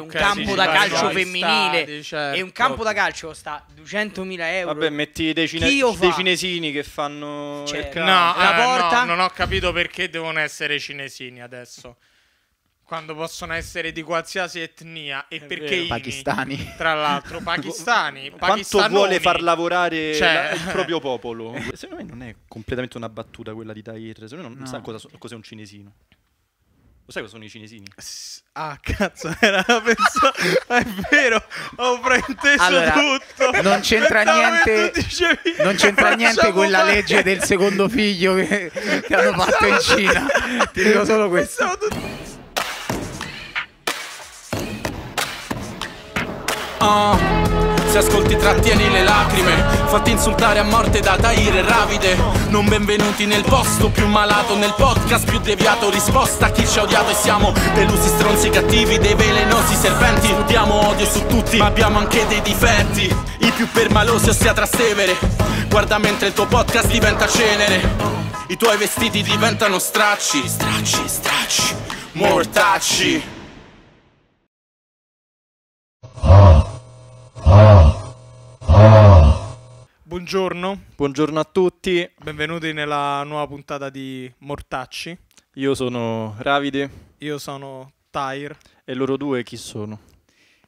un okay, campo da calcio vai, femminile certo. e un certo. campo da calcio costa 200.000 euro. Vabbè, metti dei, cine dei cinesini che fanno cioè, no, eh, la eh, porta. No, non ho capito perché devono essere cinesini adesso. Quando possono essere di qualsiasi etnia e È perché vero. pakistani. Tra l'altro, pakistani. Quanto vuole far lavorare cioè... la, il proprio popolo? Eh, secondo me non è completamente una battuta quella di Tahir. Secondo me non, no. non sa cosa, cosa un cinesino. Lo sai cosa sono i cinesini? Ah, cazzo, era la pensa... è vero, ho frainteso allora, tutto. Non c'entra niente, non c'entra niente quella fare. legge del secondo figlio che, che hanno fatto in Cina. Ti dico solo questo. Oh se ascolti trattieni le lacrime Fatti insultare a morte da Tahir e Ravide Non benvenuti nel posto più malato Nel podcast più deviato Risposta a chi ci ha odiato E siamo delusi stronzi cattivi Dei velenosi serpenti diamo odio su tutti Ma abbiamo anche dei difetti I più permalosi ossia Trastevere Guarda mentre il tuo podcast diventa cenere i tuoi vestiti diventano stracci, stracci, stracci, mortacci. Oh. Buongiorno. Buongiorno a tutti. Benvenuti nella nuova puntata di Mortacci. Io sono Ravide. Io sono Tyr. E loro due chi sono?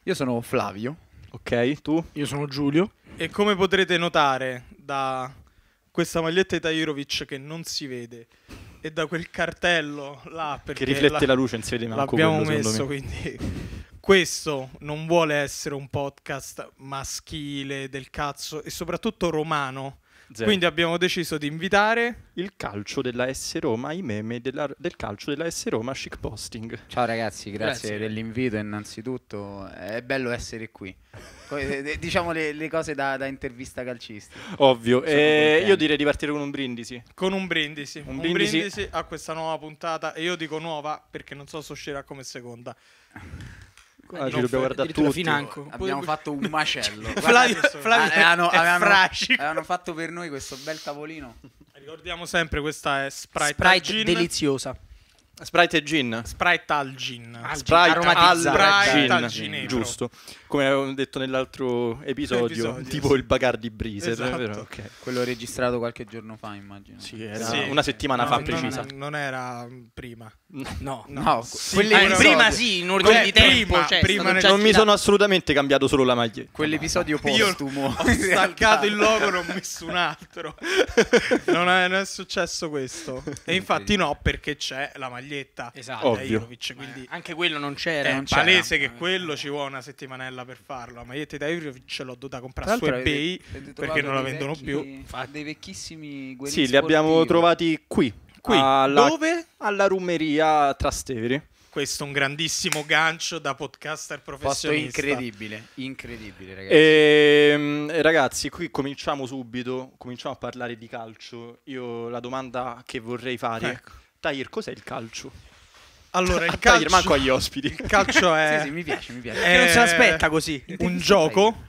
Io sono Flavio. Ok, tu? Io sono Giulio. E come potrete notare da questa maglietta di Tajirovic che non si vede e da quel cartello là che riflette la, la luce, non si vede manco l'abbiamo quello, messo, quindi questo non vuole essere un podcast maschile del cazzo e soprattutto romano. Zero. Quindi abbiamo deciso di invitare il calcio della S Roma, i meme della, del calcio della S Roma chic posting. Ciao ragazzi, grazie, grazie. dell'invito innanzitutto, è bello essere qui. Eh, eh, diciamo le, le cose da, da, intervista calcista. Ovvio, eh, io direi di partire con un brindisi. Con un brindisi, un, un brindisi. brindisi a questa nuova puntata e io dico nuova perché non so se uscirà come seconda. Oggi ah, dobbiamo guardare tutto. Financo. Abbiamo fatto un macello. Flavio, Flavio eh, avevano, avevano, avevano, fatto per noi questo bel tavolino. Ricordiamo sempre, questa è Sprite, Sprite deliziosa. Sprite e gin. Sprite al gin. Al Sprite al gin. Giusto. Come avevamo detto nell'altro episodio, episodio, tipo sì. il Bacardi Brise. Esatto. Okay. Quello registrato qualche giorno fa, immagino. Sì, era sì. una settimana no, fa non, precisa. Non era prima. No, no. Ah, prima sì, in ordine Beh, di tempo. Prima, cioè, prima non citato. mi sono assolutamente cambiato solo la maglietta. Quell'episodio postumo. Io ho staccato il logo, e non ho messo un altro. non, è, non, è, successo questo. E infatti no, perché c'è la maglietta. Esatto. Ovvio. Quindi eh, anche quello non c'era. È non c'era. palese che eh, quello eh. ci vuole una settimanella per farlo. La maglietta di Ivrovic l'ho dovuta comprare su eBay perché non la vendono vecchi, più. Dei vecchissimi guerrieri. Sì, li abbiamo trovati qui Qui, alla, ah, dove? Alla Rumeria Trastevere. Questo è un grandissimo gancio da podcaster professionista. Fatto incredibile, incredibile ragazzi. E, ehm, ragazzi, qui cominciamo subito, cominciamo a parlare di calcio. Io la domanda che vorrei fare, ecco. Tahir, cos'è il calcio? Allora, il calcio... Tahir, manco agli ospiti. Il calcio è... sì, sì, mi piace, mi piace. È... Non si aspetta così. Un gioco,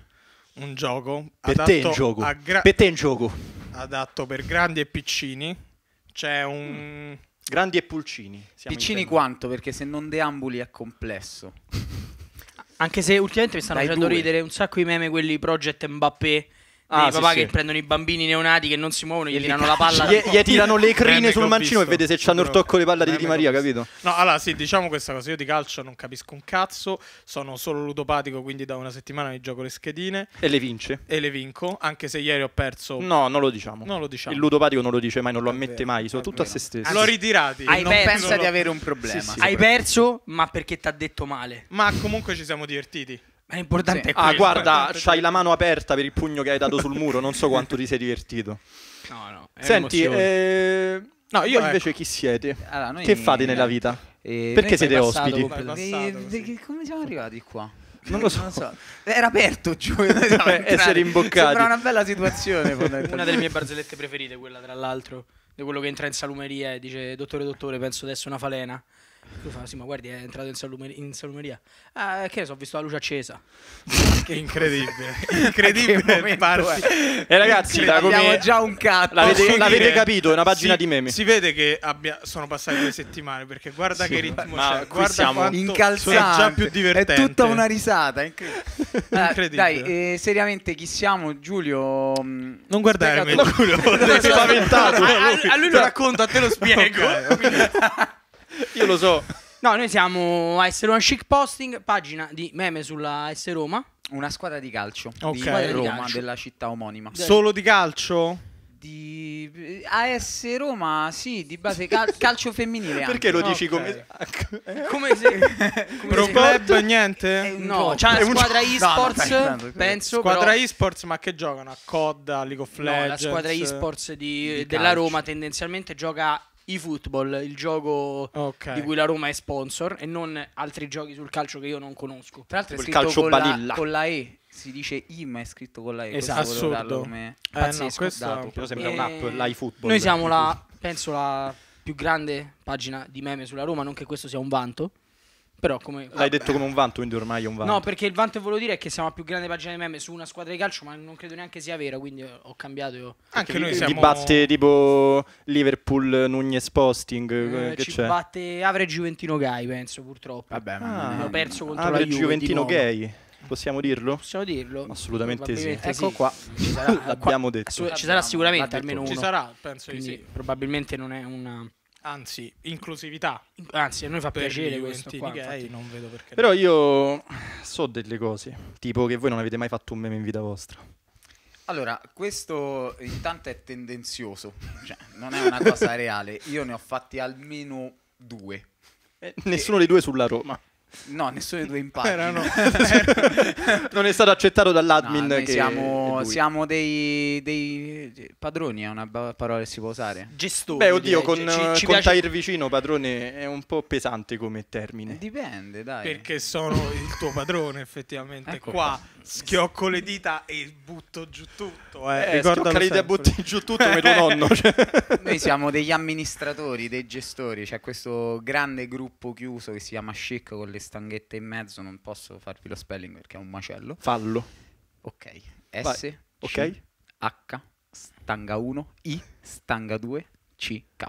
un gioco... Per te è un gioco. Gra... Per te è un gioco. Adatto per grandi e piccini c'è un... Mm. Grandi e pulcini. Piccini quanto? Perché se non deambuli è complesso. Anche se ultimamente mi stanno Dai facendo due. ridere un sacco i meme quelli Project Mbappé Ah, sì, papà sì. che prendono i bambini neonati che non si muovono, gli, gli tirano la palla. Gli, gli tirano le crine sul mancino e vede se c'hanno il tocco le palle di Di Maria, capito? No, allora sì, diciamo questa cosa. Io di calcio non capisco un cazzo, sono solo ludopatico, quindi da una settimana mi gioco le schedine. E le vince. E le vinco, anche se ieri ho perso. No, non lo diciamo. Non lo diciamo. Il ludopatico non lo dice mai, non lo ammette vero, mai, soprattutto a se stesso. L'ho ritirati. Hai non pensa lo... di avere un problema. Sì, Hai perso, ma perché ti ha detto male. Ma comunque ci siamo divertiti. Ma l'importante è quello. Ah, guarda, c'hai la mano aperta per il pugno che hai dato sul muro. Non so quanto ti sei divertito. No, no. Senti, eh, no, io invece ecco. chi siete? Allora, che fate nella vita? Eh, Perché siete ospiti? Eh, come siamo arrivati qua? Non lo so. Non so. Era aperto, cioè, essere imboccati. Sembra una bella situazione. una delle mie barzellette preferite, quella tra l'altro, di quello che entra in salumeria e dice: Dottore, dottore, penso adesso una falena. Tu fa, sì, ma guardi, è entrato in, salumer- in salumeria. Ah, che ne so, ho visto la luce accesa. che incredibile. incredibile. E eh. eh, ragazzi, da come... abbiamo già un cazzo. L'avete, l'avete capito, è una pagina si, di meme. Si vede che abbia... sono passate due settimane, perché guarda sì, che ritmo ma c'è. Guarda siamo incalzanti. È già più divertente. È tutta una risata. Incre- ah, incredibile. Dai, eh, seriamente, chi siamo? Giulio... Mm, non guardare me, Giulio. Sei spaventato. A, ah, a, ah, a lui lo cioè, racconto, a te lo spiego. Okay, okay. Io lo so. No, noi siamo a S Roma Chic Posting, pagina di meme sulla S Roma. Una squadra di calcio Ok. di Roma, calcio. della città omonima. Solo di calcio? Di eh, AS Roma, sì, di base cal- calcio femminile. anche. Perché lo dici come... Ecco. Come se... come Pro se- club niente? No, c'è È una un- squadra No, no, esports, dai, tanto- penso. Squadra però- esports, ma che giocano? A COD, a League of Legends? no, la squadra esports di- Di della Roma tendenzialmente gioca eFootball, il gioco okay. di cui la Roma è sponsor, e non altri giochi sul calcio che io non conosco. Tra l'altro, è scritto calcio con, balilla. la, con la E. Si dice I, ma è scritto con la E. Esatto, assurdo. Come... Pazzesco, eh, no, questo dato. Però sembra e... un'app, eh, l'eFootball. Noi siamo la, penso, la più grande pagina di meme sulla Roma. Non che questo sia un vanto, però come... L'hai detto come un vanto, quindi ormai è un vanto. No, perché il vanto che volevo dire è che siamo la più grande pagina di meme su una squadra di calcio, ma non credo neanche sia vero, quindi ho cambiato io. Anche noi siamo... Vi batte tipo Liverpool, Nunez Posting, eh, che ci c'è? batte Avre Juventino Gay, penso, purtroppo. Vabbè, ma... Ah, L'ho perso contro Avre la Juve Juventino Gay. Possiamo dirlo? Possiamo dirlo. Assolutamente sì. Ecco sì. qua. Sarà, L'abbiamo detto. Ci sarà sicuramente almeno uno. Ci sarà, penso di sì. Probabilmente non è una Anzi, inclusività. Anzi, a noi fa piacere questo qua, gay, non vedo perché. Però io so delle cose, tipo che voi non avete mai fatto un meme in vita vostra. Allora, questo intanto è tendenzioso, cioè non è una cosa reale. Io ne ho fatti almeno due. Eh, nessuno dei due sulla Roma. No, nessuno dei due impara. No. non è stato accettato dall'admin. No, siamo, siamo dei, dei, padroni, è una parola che si può usare. Gestori. Beh, oddio, con, ci, con piace... Tair vicino padrone è un po' pesante come termine. Dipende, dai. Perché sono il tuo padrone, effettivamente. Ecco qua, qua schiocco le dita e butto giù tutto. Eh, eh schiocca le dita e butti giù tutto come tuo nonno. Cioè. Noi siamo degli amministratori, dei gestori. C'è questo grande gruppo chiuso che si chiama Chic con le stanghette in mezzo, non posso farvi lo spelling perché è un macello. Fallo. Ok. S, C, ok. H, stanga 1, I, stanga 2, C, K.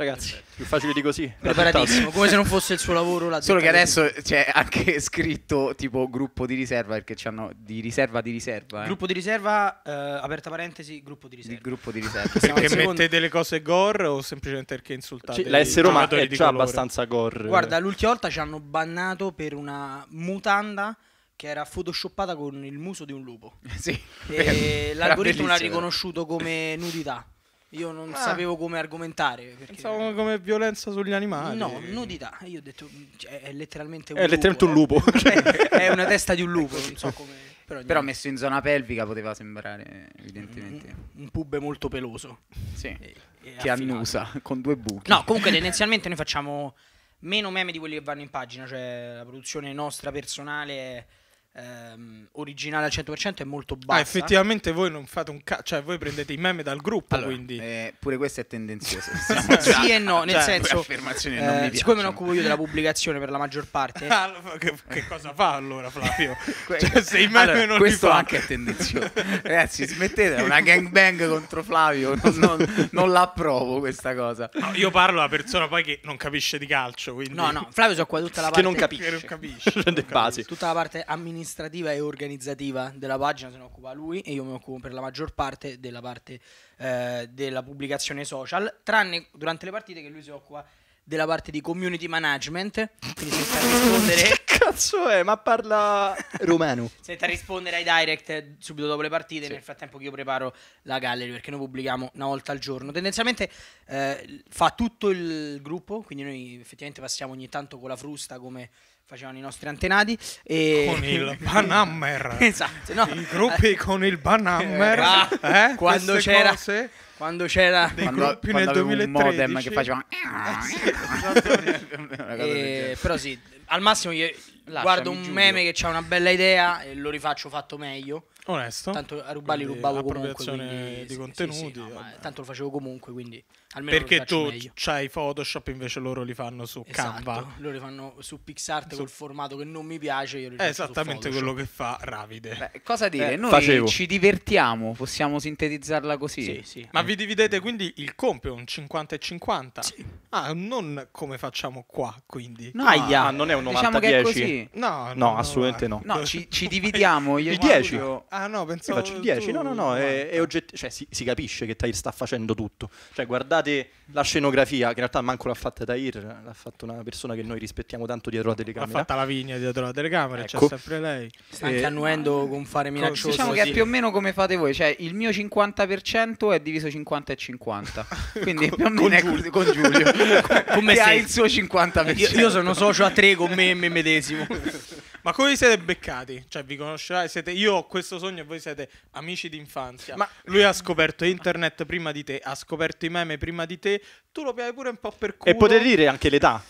Ragazzi, Perfetto. più facile di così. Preparatissimo, come se non fosse il suo lavoro. Là Solo che adesso c'è anche scritto tipo gruppo di riserva, perché ci hanno di riserva di riserva. Eh. Gruppo di riserva, eh, aperta parentesi, gruppo di riserva. il gruppo di riserva. perché mette delle cose gore o semplicemente perché insultate? Cioè, la S Roma è già colore. abbastanza gore. Guarda, l'ultima volta ci hanno bannato per una mutanda che era photoshoppata con il muso di un lupo. sì. E l'algoritmo l'ha riconosciuto come nudità. Io non ah, sapevo come argomentare. Pensavo come violenza sugli animali. No, nudità. Io ho detto, cioè, è letteralmente un è lupo. Letteralmente un lupo. Eh. È, è, una testa di un lupo, non so come. Però, Però messo in zona pelvica poteva sembrare evidentemente un, un pube molto peloso. Sì. E, e che affinato. annusa con due buchi. No, comunque tendenzialmente noi facciamo meno meme di quelli che vanno in pagina, cioè la produzione nostra personale è ehm, originale al 100% è molto ah, bassa. Ah, effettivamente voi non fate un cazzo, cioè voi prendete i meme dal gruppo, allora, quindi... Eh, pure questo è tendenzioso. sì e no, nel cioè, senso... Affermazioni eh, non mi siccome mi occupo io della pubblicazione per la maggior parte... Ah, che, che, cosa fa allora Flavio? cioè, se i meme allora, non questo li fa... anche è tendenzioso. Ragazzi, smettete, è una gangbang contro Flavio, non, non, non l'approvo questa cosa. No, io parlo alla persona poi che non capisce di calcio, quindi... No, no, Flavio so qua tutta la parte... Che non capisce. Che non capisce. non capisce. Tutta la parte amministrativa amministrativa e organizzativa della pagina se ne occupa lui e io mi occupo per la maggior parte della parte eh, della pubblicazione social, tranne durante le partite che lui si occupa della parte di community management. Quindi si rispondere. che cazzo è? Ma parla rumeno. Senta rispondere ai direct subito dopo le partite. Sì. Nel frattempo che io preparo la gallery perché noi pubblichiamo una volta al giorno. Tendenzialmente eh, fa tutto il gruppo. Quindi noi effettivamente passiamo ogni tanto con la frusta come facevano i nostri antenati. E... Con il Banhammer. esatto. No. I gruppi con il Banhammer. eh, eh quando c'era... Cose, quando c'era più quando, gruppi quando nel 2013 un modem che faceva eh, sì, esatto. eh, e, però sì al massimo io Lasciami guardo un meme che ha una bella idea e lo rifaccio fatto meglio onesto tanto a rubarli rubavo comunque quindi, di sì, contenuti sì, no, tanto lo facevo comunque quindi Almeno perché tu meglio. c'hai Photoshop invece loro li fanno su esatto. Canva. Loro li fanno su PixArt su... col formato che non mi piace. Io li è esattamente quello che fa Ravide. Beh, cosa eh, dire? Eh, Noi facevo. ci divertiamo, possiamo sintetizzarla così. Sì, sì. Ma vi dividete quindi il compito un 50 e 50? Sì. Ah, non come facciamo qua, quindi. No, Aia, ah, ah, non è un 90 diciamo 10. No, no, no, assolutamente eh. no. no ci, ci, dividiamo io il 10. Io... Ah, no, pensavo io faccio il 10. No, no, no, è, è ogget... cioè, si, si, capisce che Tair sta facendo tutto. Cioè, guardate guardate la scenografia, che in realtà manco l'ha fatta Tahir, l'ha fatta una persona che noi rispettiamo tanto dietro la telecamera. L'ha fatta la vigna dietro la telecamera, ecco. c'è sempre lei. Sta anche eh, annuendo con fare minaccioso. Diciamo che è più o meno come fate voi, cioè il mio 50% è diviso 50 e 50. Quindi con, più o meno è così con Giulio. con me ha il suo 50%. Io, io sono socio a tre con me e me medesimo. Ma come vi siete beccati? Cioè, vi conoscerai? Siete... Io ho questo sogno e voi siete amici d'infanzia. Ma lui ha scoperto internet prima di te, ha scoperto i meme prima di te. Tu lo piavi pure un po' per culo. E potete dire anche l'età.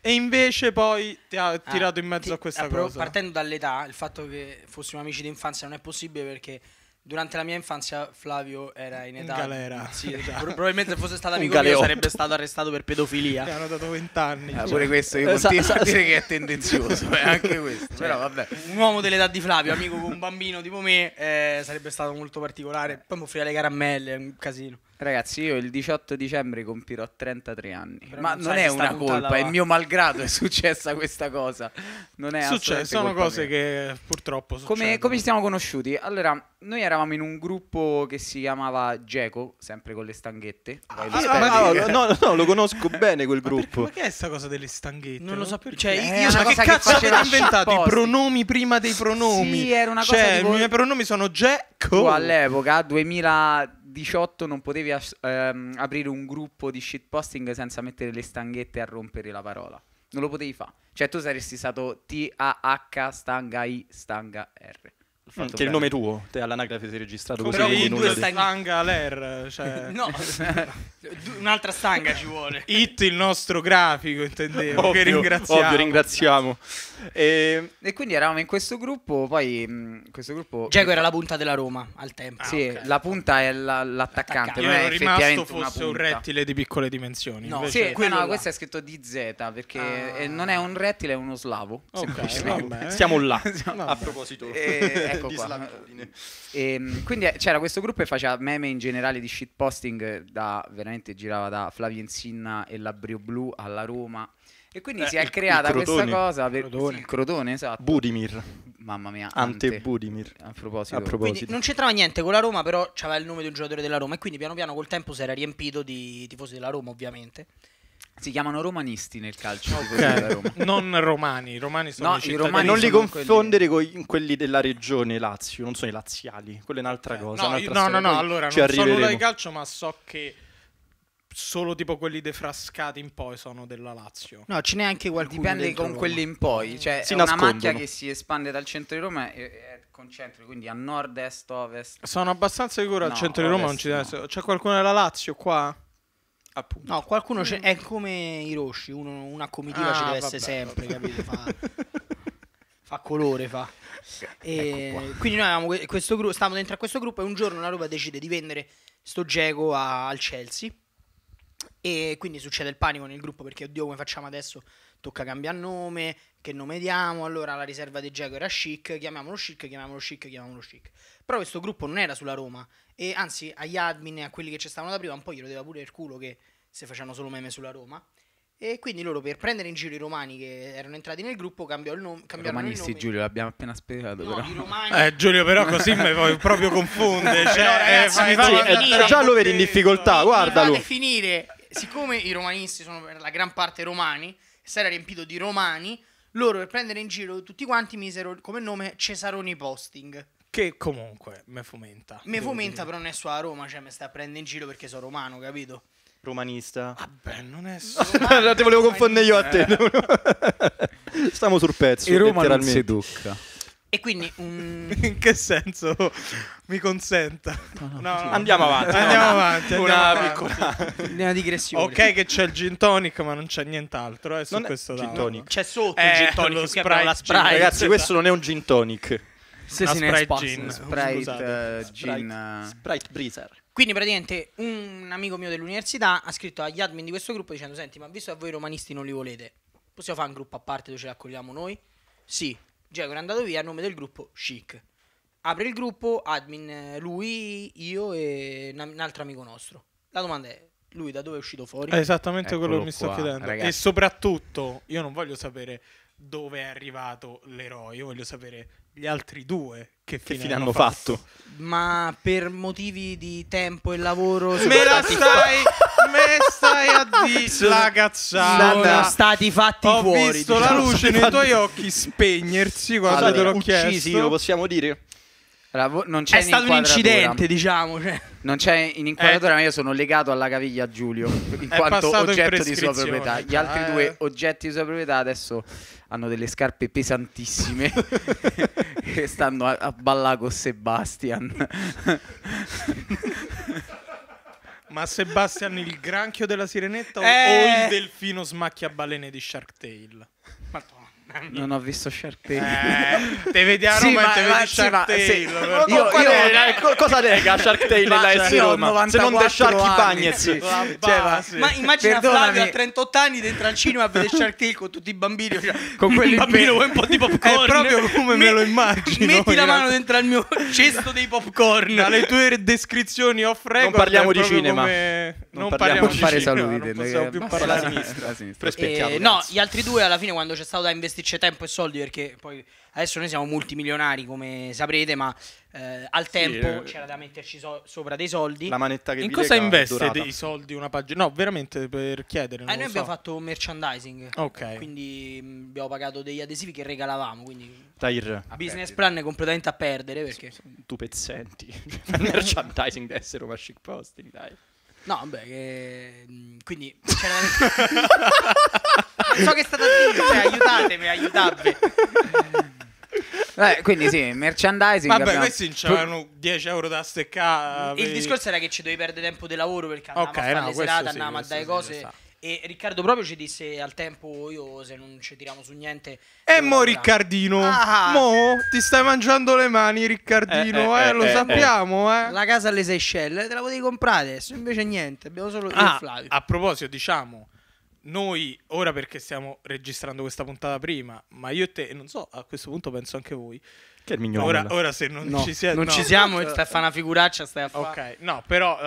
E invece poi ti ha ah, tirato ah, in mezzo ti, a questa a cosa. Partendo dall'età, il fatto che fossimo amici d'infanzia non è possibile perché Durante la mia infanzia Flavio era in età... In galera. Sì, esatto. probabilmente se fosse stato amico mio sarebbe stato arrestato per pedofilia. Mi hanno dato vent'anni. Eh, cioè. Pure questo io continuo a dire che è tendenzioso, è eh, anche questo. Cioè, Però vabbè. Un uomo dell'età di Flavio, amico con un bambino tipo me, eh, sarebbe stato molto particolare. Poi mi offriva le caramelle, un casino. Ragazzi, io il 18 dicembre compirò 33 anni. Però ma non, non è una colpa, è mio malgrado è successa questa cosa. Non è Succe- sono cose mia. che purtroppo succedono. Come, come ci siamo conosciuti? Allora, noi eravamo in un gruppo che si chiamava Geco, sempre con le stanghette. Ah, ah, ah, ah no, no, no, lo conosco bene quel gruppo. Ma perché è questa cosa delle stanghette? Non lo so più. Cioè, eh, io ma che cazzo avete inventato? I pronomi prima dei pronomi. Sì, era una cioè, cosa Cioè, tipo... i miei pronomi sono Geco. all'epoca, 2000 18 non potevi as- ehm, aprire un gruppo di shitposting senza mettere le stanghette a rompere la parola. Non lo potevi fare. Cioè tu saresti stato T-A-H stanga I stanga R. Mm, che il nome tuo, te all'anagrafe sei registrato così. Però in due stanga l'er, cioè... no, un'altra stanga ci vuole. It il nostro grafico, intendevo, ovvio, che ringraziamo. Ovvio, ringraziamo. E... e, quindi eravamo in questo gruppo, poi mh, mm, questo gruppo... Diego era la punta della Roma al tempo. Ah, sì, okay. la punta è la, l'attaccante. Non è rimasto fosse un rettile di piccole dimensioni. No, sì, quello no, questo è scritto DZ, perché ah. non è un rettile, è uno slavo. Okay, Stiamo là, a proposito. E, ecco qua. E, ehm, quindi eh, c'era questo gruppo che faceva meme in generale di shitposting, da, veramente girava da Flavio Insinna e Labrio Blu alla Roma. E quindi eh, si è creata questa cosa per crotone. Sì, il crotone, esatto. Budimir. Mamma mia, Ante, Ante Budimir. A proposito. A proposito. non c'entrava niente con la Roma, però c'aveva il nome di un giocatore della Roma e quindi piano piano col tempo si era riempito di tifosi della Roma, ovviamente. Si chiamano romanisti nel calcio, okay. non romani, romani sono no, i romani non li confondere quelli... con quelli della regione Lazio, non sono i laziali, quella è un'altra eh, cosa. No, un'altra io, no, no, no, allora non so nulla di calcio, ma so che solo tipo quelli defrascati in poi sono della Lazio. No, ce n'è anche qualcuno. Dipende con Roma. quelli in poi, mm. cioè si è una macchia che si espande dal centro di Roma e, e concentri, quindi a nord, est, ovest. Sono abbastanza sicuro no, al centro di Roma non ci no. C'è qualcuno della Lazio qua? Appunto. No, qualcuno mm. è come i Roshi, uno, una comitiva ah, ci deve essere sempre, vabbè. capito? Fa, fa, colore, fa. Ecco quindi noi avevamo questo gruppo, stavamo dentro a questo gruppo e un giorno la roba decide di vendere sto Geco al Chelsea. E quindi succede il panico nel gruppo perché oddio come facciamo adesso tocca cambiare nome, che nome diamo, allora la riserva di Giacomo era chic, chiamiamolo chic, chiamiamolo chic, chiamiamolo chic. Però questo gruppo non era sulla Roma e anzi agli admin e a quelli che ci stavano da prima un po' glielo deva pure il culo che se facevano solo meme sulla Roma. E quindi loro per prendere in giro i romani che erano entrati nel gruppo cambiò il nome. Romanisti, il Giulio, l'abbiamo appena spiegato. No, però. Romani... Eh, Giulio, però così mi poi proprio confonde. Cioè, no, ragazzi, eh, sì, già lo vedi in difficoltà, guardalo. Fate finire, siccome i romanisti sono per la gran parte romani, si era riempito di romani, loro per prendere in giro tutti quanti misero come nome Cesaroni Posting. Che comunque me fomenta. Me fomenta, dire. però non è solo a Roma, cioè mi sta a prendere in giro perché sono romano, capito? Romanista. Vabbè, non è solo. Romano, Ti volevo confondere io a te. Stiamo sul pezzo. Il Roma non si tocca. E quindi un... In che senso mi consenta? No, no, no, andiamo avanti. Andiamo avanti. Andiamo una avanti. piccola una digressione. Ok che c'è il gin tonic, ma non c'è nient'altro, eh, su non questo gin tonic. C'è sotto eh, il gin tonic, lo sprite, la sprite. Ragazzi, questo non è un gin tonic. Se no, si sprite spazio, gin, sprite, uh, gin, eh. sprite breezer. Quindi praticamente un amico mio dell'università ha scritto agli admin di questo gruppo dicendo "Senti, ma visto che voi romanisti non li volete, possiamo fare un gruppo a parte dove ce li accogliamo noi?" Sì, Jaguar cioè, è andato via a nome del gruppo Chic. Apre il gruppo, admin lui, io e un altro amico nostro. La domanda è, lui da dove è uscito fuori? È eh, esattamente Eccolo quello che mi sto chiedendo. Ragazzi. E soprattutto, io non voglio sapere dove è arrivato l'eroe, io voglio sapere gli altri due che fine, che fine hanno, hanno fatto? fatto? Ma per motivi di tempo e lavoro me la stai me stai a dire la cazzata sono stati fatti ho fuori ho visto diciamo, la luce nei tuoi occhi spegnersi quando allora, te l'ho uccisi, chiesto lo possiamo dire allora, non c'è è stato un incidente diciamo cioè. non c'è in inquadratura eh. ma io sono legato alla caviglia Giulio in è quanto oggetto in di sua proprietà gli ah, altri eh. due oggetti di sua proprietà adesso hanno delle scarpe pesantissime che stanno a, a ballare con Sebastian. Ma Sebastian il granchio della sirenetta eh... o il delfino smacchia balene di Shark Tale? Non ho visto Shark Tale. Eh, te vedi a Roma sì, e te vedi eh, ma, Shark Tale. Sì, io, io, è, eh, co- cosa nega Shark Tale ma, nella cioè, Roma? Se non The Sharky Bagnets. Sì. Cioè, ma, sì. ma immagina Perdonami. Flavio a 38 anni dentro al cinema a vedere Shark Tale con tutti i bambini. Cioè, con quelli bambino vuoi un po' di popcorn. È proprio come me lo immagino. Metti la mano dentro al mio cesto dei popcorn. Dalle tue descrizioni off record. Non parliamo di cinema. Non, parliamo, di cinema. non possiamo più parlare a sinistra. Eh, no, gli altri due alla fine quando c'è stato da investire c'è tempo e soldi perché poi adesso noi siamo multimilionari come saprete ma eh, al tempo sì, eh, c'era da metterci so- sopra dei soldi la manetta che in cosa investe dei soldi una pagina no veramente per chiedere eh, noi so. abbiamo fatto merchandising ok quindi mh, abbiamo pagato degli adesivi che regalavamo quindi Tair. business plan completamente a perdere perché tu pezzenti merchandising deve essere una chic posting dai No, vabbè, che... Mm, quindi... so che è stata zitta, cioè, aiutatemi, aiutatemi. Vabbè, quindi sì, merchandising. Vabbè, abbiamo... questi c'erano 10 euro da steccare. Il discorso era che ci dovevi perdere tempo di lavoro perché andavamo okay, a fare no, le serate, sì, andavamo a dare sì, cose e Riccardo proprio ci disse al tempo io se non ci tiriamo su niente. E mo Riccardino, ah. mo ti stai mangiando le mani Riccardino, eh, eh, eh lo eh, eh sappiamo, eh. eh. La casa alle Seychelles eh, te la potevi comprare adesso, invece niente, abbiamo solo ah, Flavio. A proposito, diciamo noi ora perché stiamo registrando questa puntata prima, ma io e te, non so, a questo punto penso anche voi. Che è il ora, ora se non no, ci siamo, non no. ci siamo, stai a fare una figuraccia, stai a fare. Ok, no, però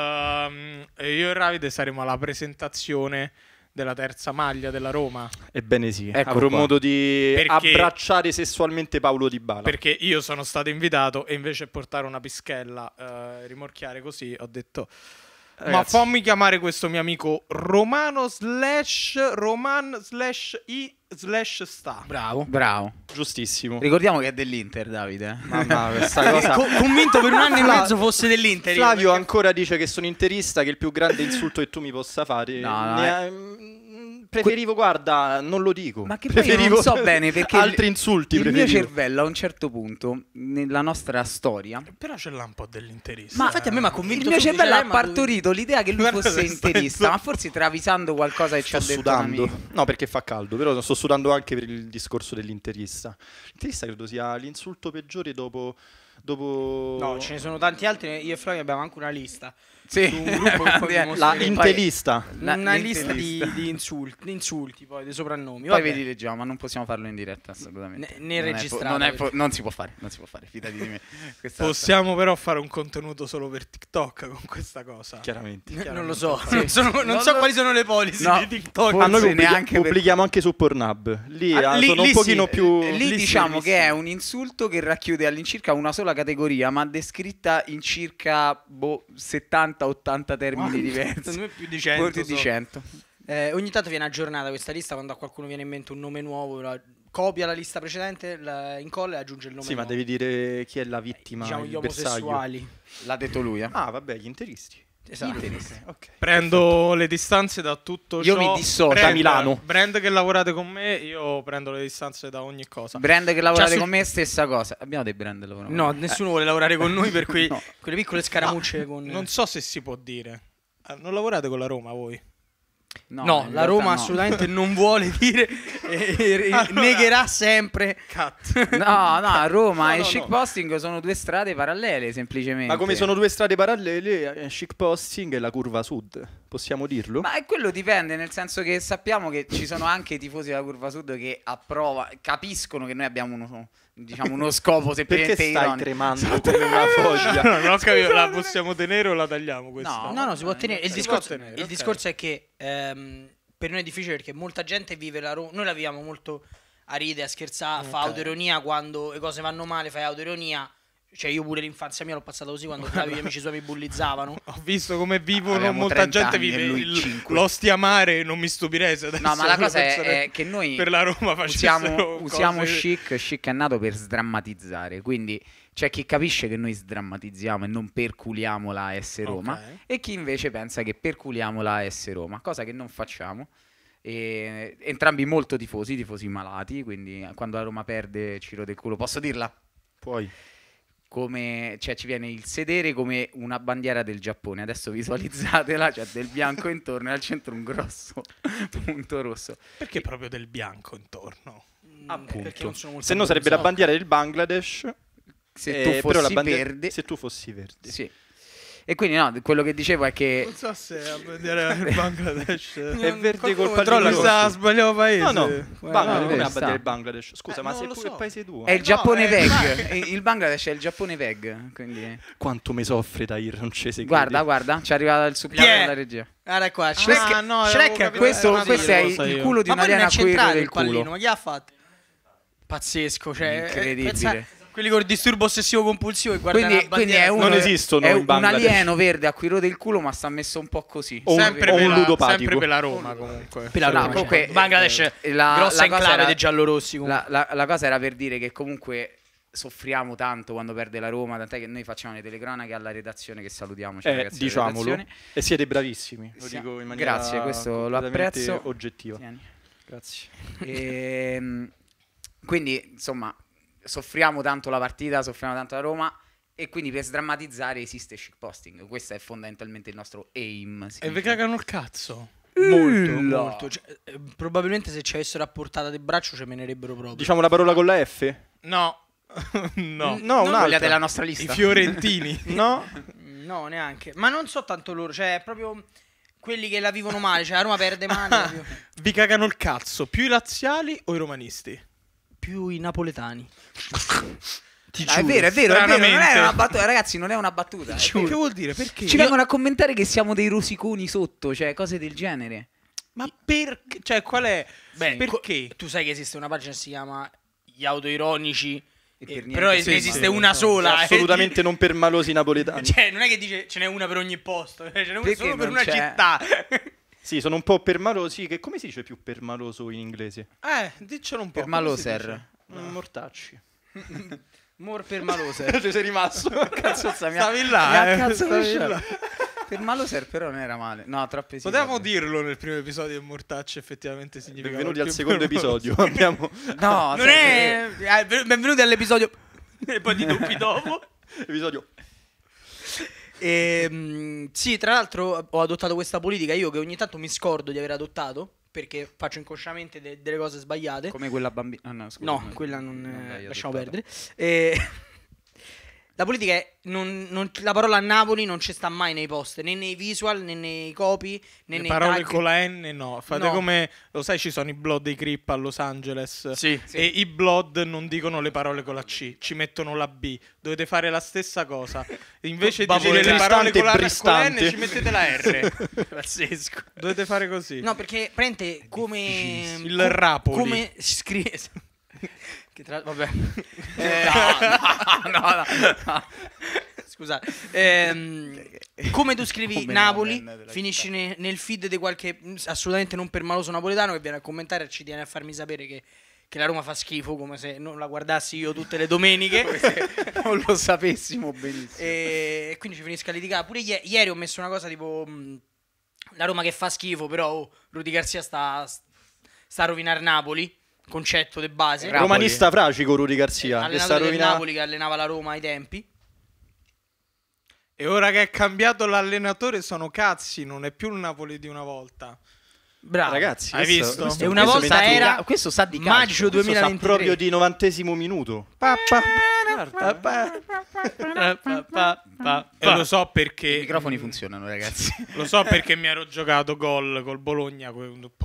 um, io e Ravide saremo alla presentazione della terza maglia della Roma. Ebbene sì, ecco avrò qua. modo di perché, abbracciare sessualmente Paolo Di Bala. Perché io sono stato invitato e invece portare una pischella, eh, rimorchiare così, ho detto... Ragazzi. Ma fammi chiamare questo mio amico Romano slash Roman slash i slash sta. Bravo. Bravo. Giustissimo. Ricordiamo che è dell'Inter, Davide. Mamma, questa cosa. Co- convinto per un anno e mezzo fosse dell'Inter. Flavio perché... ancora dice che sono interista, che il più grande insulto che tu mi possa fare. No, no. Ne... Eh. Preferivo, que... guarda, non lo dico. Ma che Preferivo... poi non so bene perché. Altri insulti. Il preferivo. mio cervello a un certo punto, nella nostra storia. Però ce l'ha un po' dell'interista. Ma infatti a me mi ha convinto. Il mio cioè, cervello ha partorito lui... l'idea che lui fosse interista, ma forse travisando qualcosa che sto ci ha detto. Sto sudando. No, perché fa caldo, però sto sudando anche per il discorso dell'interista. L'interista credo sia l'insulto peggiore dopo dopo... No, ce ne sono tanti altri. Io e Flavio abbiamo anche una lista. Sì, la intelista. La, una lista di, di, insulti, di, insulti, poi dei soprannomi. Poi vedi, leggiamo, ma non possiamo farlo in diretta assolutamente. Ne, ne non, registrato, po- non, po- non, si può fare, non si può fare, fidati di me. possiamo però fare un contenuto solo per TikTok con questa cosa. Chiaramente. Chiaramente. Non lo so, sì. non, sono, non no, so no, quali sono le policy no, di TikTok. Ma noi neanche pubblichamo per... anche su Pornhub. Lì, ah, eh, lì sono lì un pochino sì. più... Lì, lì diciamo che è un insulto che racchiude all'incirca una sola categoria, ma descritta in circa boh, 70-80 termini Quanto? diversi. Non più di 100. Forse so. di 100. Eh, ogni tanto viene aggiornata questa lista quando a qualcuno viene in mente un nome nuovo, la copia la lista precedente, la incolla e aggiunge il nome. Sì, nuovo. ma devi dire chi è la vittima. diciamo gli omosessuali. L'ha detto lui. Eh. Ah, vabbè, gli interisti. Esatto. Okay. Prendo le distanze da tutto io ciò. Io mi dissocio brand, da Milano. Brand che lavorate con me, io prendo le distanze da ogni cosa. Brand che lavorate cioè, con su... me, stessa cosa. Abbiamo dei brand che lavorano. No, nessuno eh. vuole lavorare con noi per cui no. quelle piccole scaramucce. No. Con... Non so se si può dire. Ah, non lavorate con la Roma voi? No, no la Roma no. assolutamente non vuole dire e, e, allora, negherà sempre. Cut. No, no, Roma no, e chic posting sono due strade parallele semplicemente. Ma come sono due strade parallele, eh, chic posting e la curva sud, possiamo dirlo? Ma quello dipende, nel senso che sappiamo che ci sono anche i tifosi della curva sud che approvano, capiscono che noi abbiamo uno diciamo uno scopo semplicemente Perché stai ironico. tremando esatto. come una foglia? non ho capito, la possiamo tenere o la tagliamo questa? No, no, no si può tenere. Il, discorso, tenere, il okay. discorso, è che ehm, per noi è difficile perché molta gente vive la Roma, noi la viviamo molto a ride, a scherzare, okay. fa autoironia quando le cose vanno male, fai autoironia cioè, io pure l'infanzia mia l'ho passata così quando i miei amici suoi mi bullizzavano. Ho visto come vivono molta gente vive l'ostia mare, non mi stupirei se adesso. No, ma la cosa è, è, che noi per la Roma usiamo, usiamo chic, chic è nato per sdrammatizzare, quindi c'è chi capisce che noi sdrammatizziamo e non perculiamo la S Roma okay. e chi invece pensa che perculiamo la S Roma, cosa che non facciamo. E, entrambi molto tifosi, tifosi malati, quindi quando la Roma perde Ciro del culo, posso dirla? Puoi come, cioè ci viene il sedere come una bandiera del Giappone. Adesso visualizzatela, cioè del bianco intorno e al centro un grosso punto rosso. Perché proprio del bianco intorno? Mm, eh, Appunto. Se no sarebbe la bandiera del Bangladesh. Se, eh, fossi bandiera, verde, se tu fossi verde. Sì. E quindi no, quello che dicevo è che... Non so se a vedere il Bangladesh... è verde col controlla questo sbagliato paese. No, no, Bangladesh, come abbattere il Bangladesh? Scusa, eh, ma sei pure so. il paese tuo. È il Giappone no, eh, veg, il Bangladesh è il Giappone veg, quindi... Quanto mi soffre da ir, non Guarda, guarda, ci è arrivato il supplito yeah. dalla regia. Guarda qua, Shrek, ah, no, Shrek questo, capito, questo è il culo di una aliena a cui del pallino, ma chi ha fatto? Pazzesco, cioè... Eh, Incredibile. Quelli con il disturbo ossessivo compulsivo e guardano quindi, quindi non esistono è un alieno verde a cui rode il culo, ma sta messo un po' così. O sempre, un, o un ludopatico. sempre per la Roma, comunque. Per la Roma, no, comunque, certo. Bangladesh eh, eh la, grossa enclave dei giallorossi. La, la, la cosa era per dire che comunque soffriamo tanto quando perde la Roma, tant'è che noi facciamo le telecronache alla redazione che salutiamo. Cioè, eh, ragazzi, diciamolo. E siete bravissimi, lo Sia. dico in maniera Grazie, questo lo apprezzo. Oggettiva. Tieni. Grazie. E, ehm, quindi, insomma, soffriamo tanto la partita, soffriamo tanto la Roma. E quindi per sdrammatizzare esiste posting. Questo è fondamentalmente il nostro aim. E vi cagano il cazzo. Molto, molto. Cioè, eh, probabilmente se ci avessero a portata del braccio ci menerebbero proprio. Diciamo la parola con la F? No. no, no quella della nostra lista. I fiorentini. no? No, neanche. Ma non so tanto loro, cioè proprio quelli che la vivono male, cioè la Roma perde male. vi cagano il cazzo, più i laziali o i romanisti? più i napoletani. ah, è vero, è vero, è vero, non è una battuta, ragazzi, non è una battuta. Ti Che vuol dire? Perché? Ci vengono a commentare che siamo dei rosiconi sotto, cioè cose del genere. Ma perché? Cioè, qual è? Beh, perché? Tu sai che esiste una pagina che si chiama Gli autoironici. E eh, per però sì, esiste sì, una sola cioè, assolutamente non per malosi napoletani cioè non è che dice ce n'è una per ogni posto ce n'è una solo per una c'è? città sì, sono un po' permalosi. Che come si dice più permaloso in inglese? Eh, diccelo un po'. Permaloser. No. Mortacci. Mor permaloser. Tu sei rimasto. Cazzo, sta Stavi là. Eh, Permaloser però non era male. No, trappesi. Potevamo dirlo nel primo episodio e mortacci effettivamente significa. Benvenuti al secondo episodio. Abbiamo... No, non è... Eh, benvenuti all'episodio... E poi di dubbi dopo. episodio e, ehm, sì, tra l'altro ho adottato questa politica io che ogni tanto mi scordo di aver adottato perché faccio inconsciamente de- delle cose sbagliate. Come quella bambina. Ah, no, no, quella non. non lasciamo adottata. perdere. E... La politica è. Non, non, la parola Napoli non ci sta mai nei post, né nei visual, né nei copy, né Le nei parole tag. con la N no. Fate no. come. Lo sai, ci sono i blood dei Crip a Los Angeles. Sì. sì. E i blood non dicono le parole con la C, ci mettono la B. Dovete fare la stessa cosa. Invece di dire le parole con la, con la, N ci mettete la R. Pazzesco. Dovete fare così. No, perché prende come. Il rapo. Come scrive. Che tra... Vabbè. Eh, no, no, no, no, Scusate. Eh, come descrivi come Napoli? Finisci ne, nel feed di qualche mm, assolutamente non permaloso napoletano che viene a commentare e ci viene a farmi sapere che, che, la Roma fa schifo, come se non la guardassi io tutte le domeniche. non lo sapessimo benissimo. E eh, quindi ci finisca a litigare. Pure i- ieri ho messo una cosa tipo... Mm, la Roma che fa schifo, però oh, Rudy Garcia sta, sta a rovinare Napoli concetto di base. Rapoli. Romanista fragico Rudy Garzia. Eh, sta rovina... Napoli che allenava la Roma ai tempi. E ora che è cambiato l'allenatore sono cazzi, non è più il Napoli di una volta. Bravo. Ragazzi, hai questo, visto? Questo, e una volta era questo sa di maggio 2023 proprio di novantesimo minuto. Pa, pa, pa, Pa, eh, pa. lo so perché. I microfoni funzionano, ragazzi. lo so perché mi ero giocato gol col Bologna.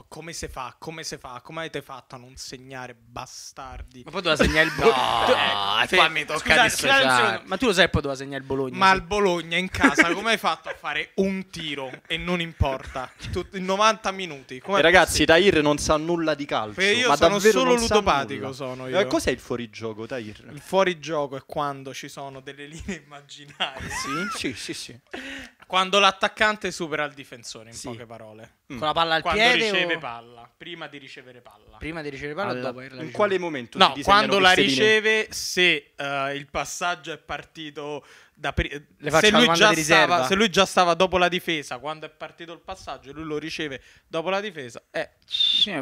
Come si fa? Come si fa? Come avete fatto a non segnare, bastardi? Ma poi doveva segnare il Bologna. Eh, no, eh, qua mi Ma tu lo sai, poi doveva segnare il Bologna. Ma il Bologna in casa, come hai fatto a fare un tiro e non importa? Tut- 90 minuti. e eh, ragazzi, Tahir non sa nulla di calcio. Perché io ma sono solo ludopatico. Sono io. Eh, cos'è il fuorigioco, Tahir? Il fuorigioco è quando ci sono delle linee immaginarie. Sì, sì, sì, sì. Quando l'attaccante supera il difensore, in Sì. poche parole. Mm. Con la palla al Quando piede riceve o... palla, prima di ricevere palla. Prima di ricevere palla o dopo in ricevuta? quale momento? No, quando la queste linee? riceve, se eh, il passaggio è partito da pri- eh, Le se, lui già stava, se lui già stava dopo la difesa, quando è partito il passaggio e lui lo riceve dopo la difesa, eh,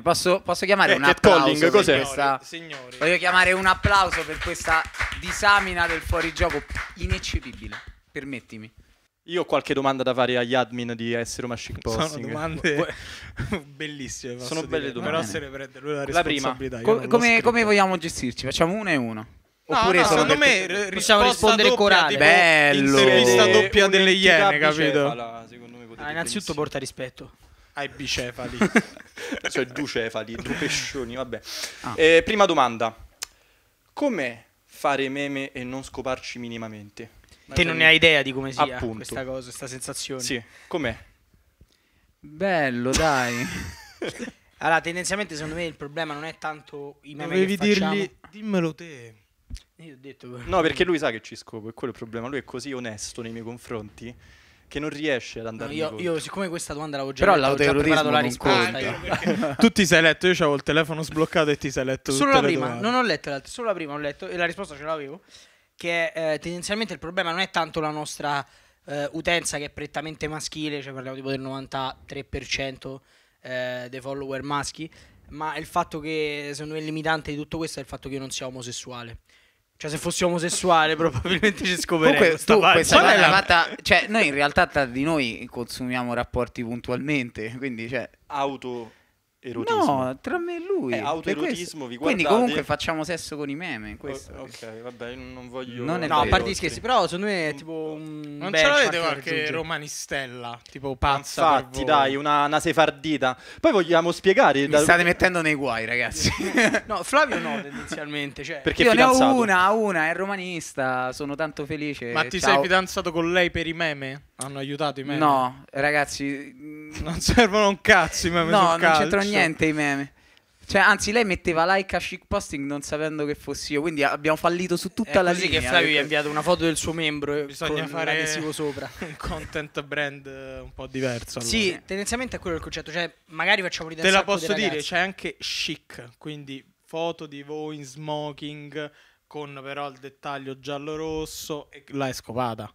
Posso, posso chiamare Eh, un applauso Calling, per cos'è? questa- signori. Voglio chiamare un applauso per questa disamina del fuorigioco ineccepibile. Permettimi. Io ho qualche domanda da fare agli admin di Essere Machine Posting. Sono domande bellissime. Sono belle domande. Però se ne prende lui la, la prima. Co- come, come, vogliamo gestirci? Facciamo una e una. No, Oppure no, secondo me r- possiamo rispondere corale. Bello. Intervista doppia delle iene, capito? Ah, innanzitutto porta rispetto ai bicefali, cioè ducefali, due pescioni, vabbè. Ah. Eh, prima domanda: Com'è fare meme e non scoparci minimamente? Te non ne hai idea di come sia Appunto. questa cosa, questa sensazione. Sì, com'è? Bello, dai. allora, tendenzialmente secondo me il problema non è tanto i meme Dovevi che facciamo. dirgli dimmelo te. Io ho detto No, perché lui sa che ci scopo, è quello il problema. Lui è così onesto nei miei confronti che non riesce ad andare no, io, io, siccome questa domanda l'avevo già Però letto, ho già preparato la risposta. tu ti sei letto, io avevo il telefono sbloccato e ti sei letto solo la prima, domande. non ho letto l'altra, solo la prima ho letto e la risposta ce l'avevo che eh, tendenzialmente il problema non è tanto la nostra eh, utenza che è prettamente maschile, cioè parliamo tipo del 93% eh, dei follower maschi, ma il fatto che secondo me il limitante di tutto questo è il fatto che io non sia omosessuale. Cioè, se fossi omosessuale, probabilmente ci scoprirei. questa cosa la... fatta. Cioè, noi in realtà tra di noi consumiamo rapporti puntualmente. Quindi, cioè. Auto erotismo. No, tra me e lui. Eh, autoerotismo, vi guardate. Quindi comunque facciamo sesso con i meme, questo. O- ok, vabbè, non voglio Non No, a parte gli scherzi, però secondo me è tipo un Non ce l'avete da qualche romanistella, tipo pazza Infatti, dai, una, una sefardita. Poi vogliamo spiegare Mi da- state mettendo nei guai, ragazzi. No, Flavio no, tendenzialmente, cioè. perché Io ne ho una, una, è romanista, sono tanto felice. Ma ti sei fidanzato con lei per i meme? Hanno aiutato i meme? No, ragazzi. Non servono un cazzo i meme. No, non c'entrano niente i meme. Cioè, anzi, lei metteva like a chic posting non sapendo che fossi io. Quindi abbiamo fallito su tutta è la linea. Sì, che Flavio gli ha inviato una foto del suo membro. Bisogna fare l'adesivo sopra. Un content brand eh, un po' diverso. Allora. Sì, tendenzialmente è quello il concetto. Cioè, magari facciamo ridere Te la posso dire, c'è anche chic. Quindi foto di voi in smoking con però il dettaglio giallo-rosso. E l'hai scopata.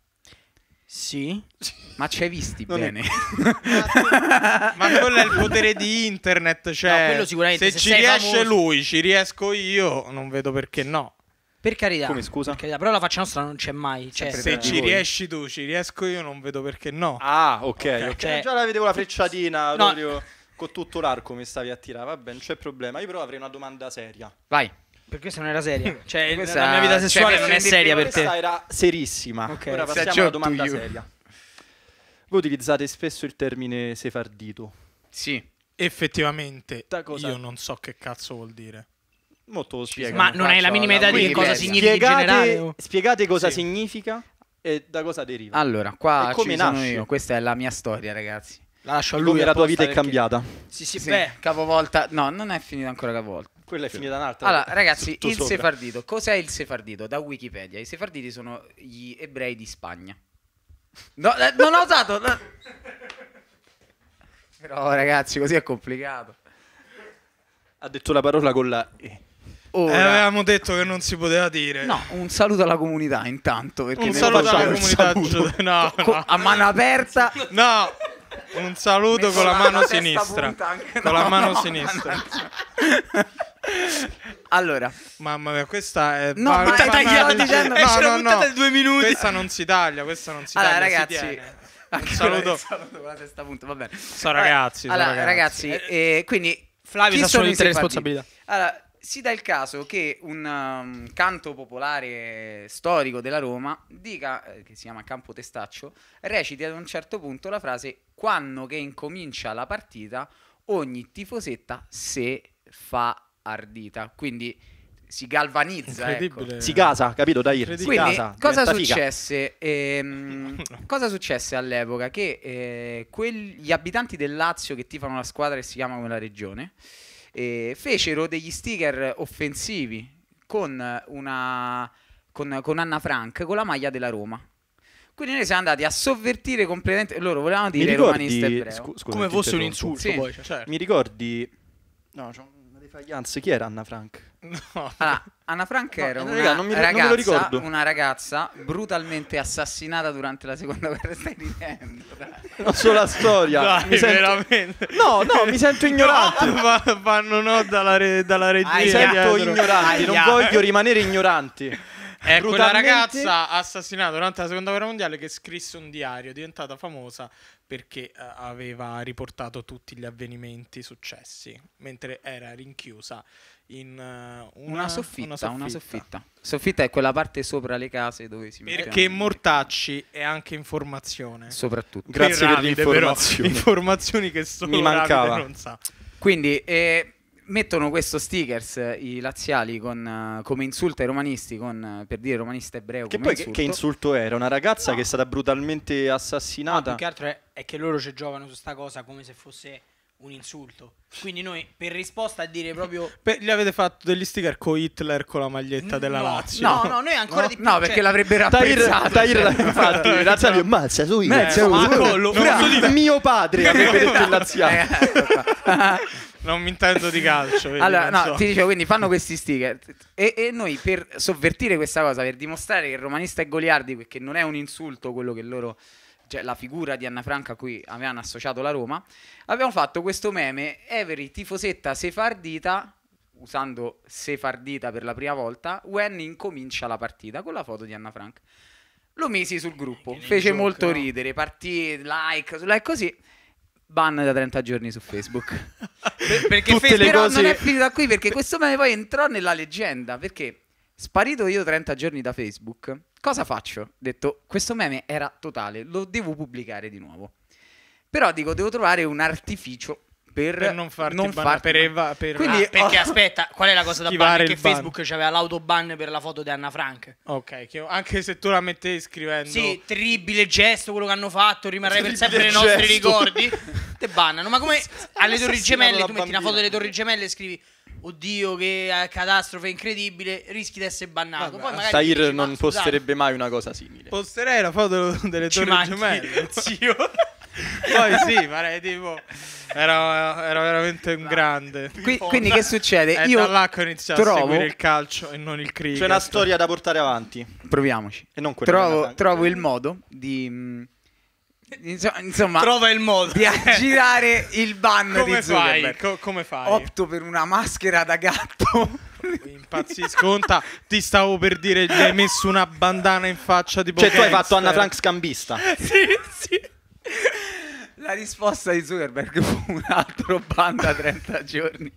Sì, ma ci hai visti Non è- bene. Ma quello è il potere di internet, cioè No, quello sicuramente, se, se ci riesce famoso- lui, ci riesco io, non vedo perché no. Per carità. Come, scusa? Per carità, però la faccia nostra non c'è mai. Cioè, Se ci voi. riesci tu, ci riesco io, non vedo perché no. Ah, ok. ok. Cioè- Già la vedevo la frecciatina No. proprio con tutto l'arco mi stavi a tirare. Vabbè, non c'è problema. Io però avrei una domanda seria. Vai perché questa non era seria. Cioè, questa, la mia vita sessuale cioè, non è seria per te. Questa era serissima. Okay. Ora passiamo Saggio alla domanda seria. Voi utilizzate spesso il termine sefardito. Sì. Effettivamente, io non so che cazzo vuol dire. Molto lo spiego. Ma non hai la minima idea di cosa significa spiegate, in generale? Spiegate cosa sì. significa e da cosa deriva. Allora, qua come nasce? io, questa è la mia storia, ragazzi. La lascio a lui. Come la tua vita perché... è cambiata. Sì, sì, sì. Beh, capovolta. No, non è finita ancora capovolta. Quella è sì. finita un'altra. Allora, ragazzi, il sopra. sefardito. Cos'è il sefardito? Da Wikipedia. I sefarditi sono gli ebrei di Spagna. No, eh, non ho usato. No. Però, ragazzi, così è complicato. Ha detto la parola con la E. Ora, eh, avevamo detto che non si poteva dire. No, un saluto alla comunità intanto. un saluto alla comunità. No, no. A mano aperta. No, un saluto con la mano sinistra. con la mano sinistra. Allora, mamma mia, questa è No, ma è tagliata dicendo no, no, no, due minuti. Questa non si taglia, questa non si allora, taglia. ragazzi, un saluto. Un saluto la testa punto, va bene. So ragazzi, allora, so ragazzi. ragazzi eh, eh quindi Flavio si assume le responsabilità. Allora, si dà il caso che un um, canto popolare storico della Roma dica, eh, che si chiama Campo Testaccio, reciti ad un certo punto la frase quando che incomincia la partita ogni tifosetta se fa ardita. Quindi si galvanizza, ecco. si casa, capito? Dai, Quindi, casa, cosa successe? Ehm, cosa successe all'epoca? Che eh, quegli abitanti del Lazio che tifano la squadra che si chiama quella regione eh, fecero degli sticker offensivi con, una, con, con Anna Frank con la maglia della Roma. Quindi noi siamo andati a sovvertire completamente. Loro volevano dire romanista ebreo. Scu- scusa, come fosse un insulto. Sì. Poi, cioè, Mi ricordi. No, c'è un Faglianze, chi era Anna Frank? No. Allora, Anna Frank era no, una, non mi, ragazza, non una ragazza brutalmente assassinata durante la seconda guerra stai ridendo. Non so la storia. Dai, mi veramente. No, no, mi sento ignorante. vanno no dalla, re, dalla regia. Mi sento ignorante, non voglio rimanere ignoranti. È quella ragazza assassinata durante la seconda guerra mondiale che scrisse un diario, diventata famosa perché eh, aveva riportato tutti gli avvenimenti successi mentre era rinchiusa in eh, una, una, soffitta, una, soffitta, una soffitta. soffitta. è quella parte sopra le case dove si Perché Mortacci è anche informazione. Soprattutto. Grazie per, le informazioni. informazioni che sono Mi mancava. Quindi eh, mettono questo stickers i laziali con, come insulto ai romanisti, con, per dire romanista ebreo. Che poi insulto. Che, che insulto era? Una ragazza no. che è stata brutalmente assassinata. No, più che altro è, è che loro ci giovano su sta cosa come se fosse un insulto. Quindi noi per risposta a dire proprio Beh, gli avete fatto degli sticker con Hitler con la maglietta no, della Lazio. No, no, noi ancora no? di più. No, cioè... perché l'avrebbe apprezzato. Tahir, Tahir cioè, infatti, Lazio cioè, mazza su Hitler. Cioè, mio padre avrebbe detto il laziale. Eh, eh, eh. non mi intendo di calcio. allora, no, so. ti dicevo, quindi fanno questi sticker. E, e, noi per sovvertire questa cosa, per dimostrare che il romanista è goliardi, perché non è un insulto quello che loro. Cioè, la figura di Anna Franca a cui avevano associato la Roma, abbiamo fatto questo meme Every tifosetta sefardita usando sefardita per la prima volta when incomincia la partita con la foto di Anna Franca. Lo misi sul gruppo, fece gioco, molto no? ridere, partì like, like così ban da 30 giorni su Facebook. perché Facebook però cose... non è finita qui perché questo meme poi entrò nella leggenda perché sparito io 30 giorni da Facebook, cosa faccio? detto questo meme era totale, lo devo pubblicare di nuovo. Però dico devo trovare un artificio per, per non farti non ban- per eva- per... Quindi, ah, perché oh, aspetta, qual è la cosa da ban? Che Facebook ban. c'aveva l'autoban per la foto di Anna Frank. Ok, che anche se tu la mettevi scrivendo Sì, terribile gesto quello che hanno fatto, rimarrai per sempre nei nostri ricordi. te bannano, ma come alle Torri Gemelle, tu metti bambina. una foto delle Torri Gemelle e scrivi Oddio, che eh, catastrofe incredibile, rischi di essere bannato. Vabbè, Poi Tahir dici, non ma, posterebbe mai una cosa simile. Posterei la foto delle Ci torri manchi, gemelle. Zio. Poi sì, ma tipo. Era, era veramente un grande. Qui- quindi che succede? È Io da là che ho iniziato trovo- a seguire il calcio e non il cricket. C'è una storia da portare avanti. Proviamoci. E non quella Trovo, trovo il modo di. Mm, insomma, Trova il modo. di aggirare il ban Come di fai? Zuckerberg. Co- come fai? Opto per una maschera da gatto. Impazzisco. Conta, ti stavo per dire, gli hai messo una bandana in faccia. Tipo Cioè, tu hai fatto Anna Frank scambista. sì, sì. La risposta di Zuckerberg fu un altro banda 30 giorni.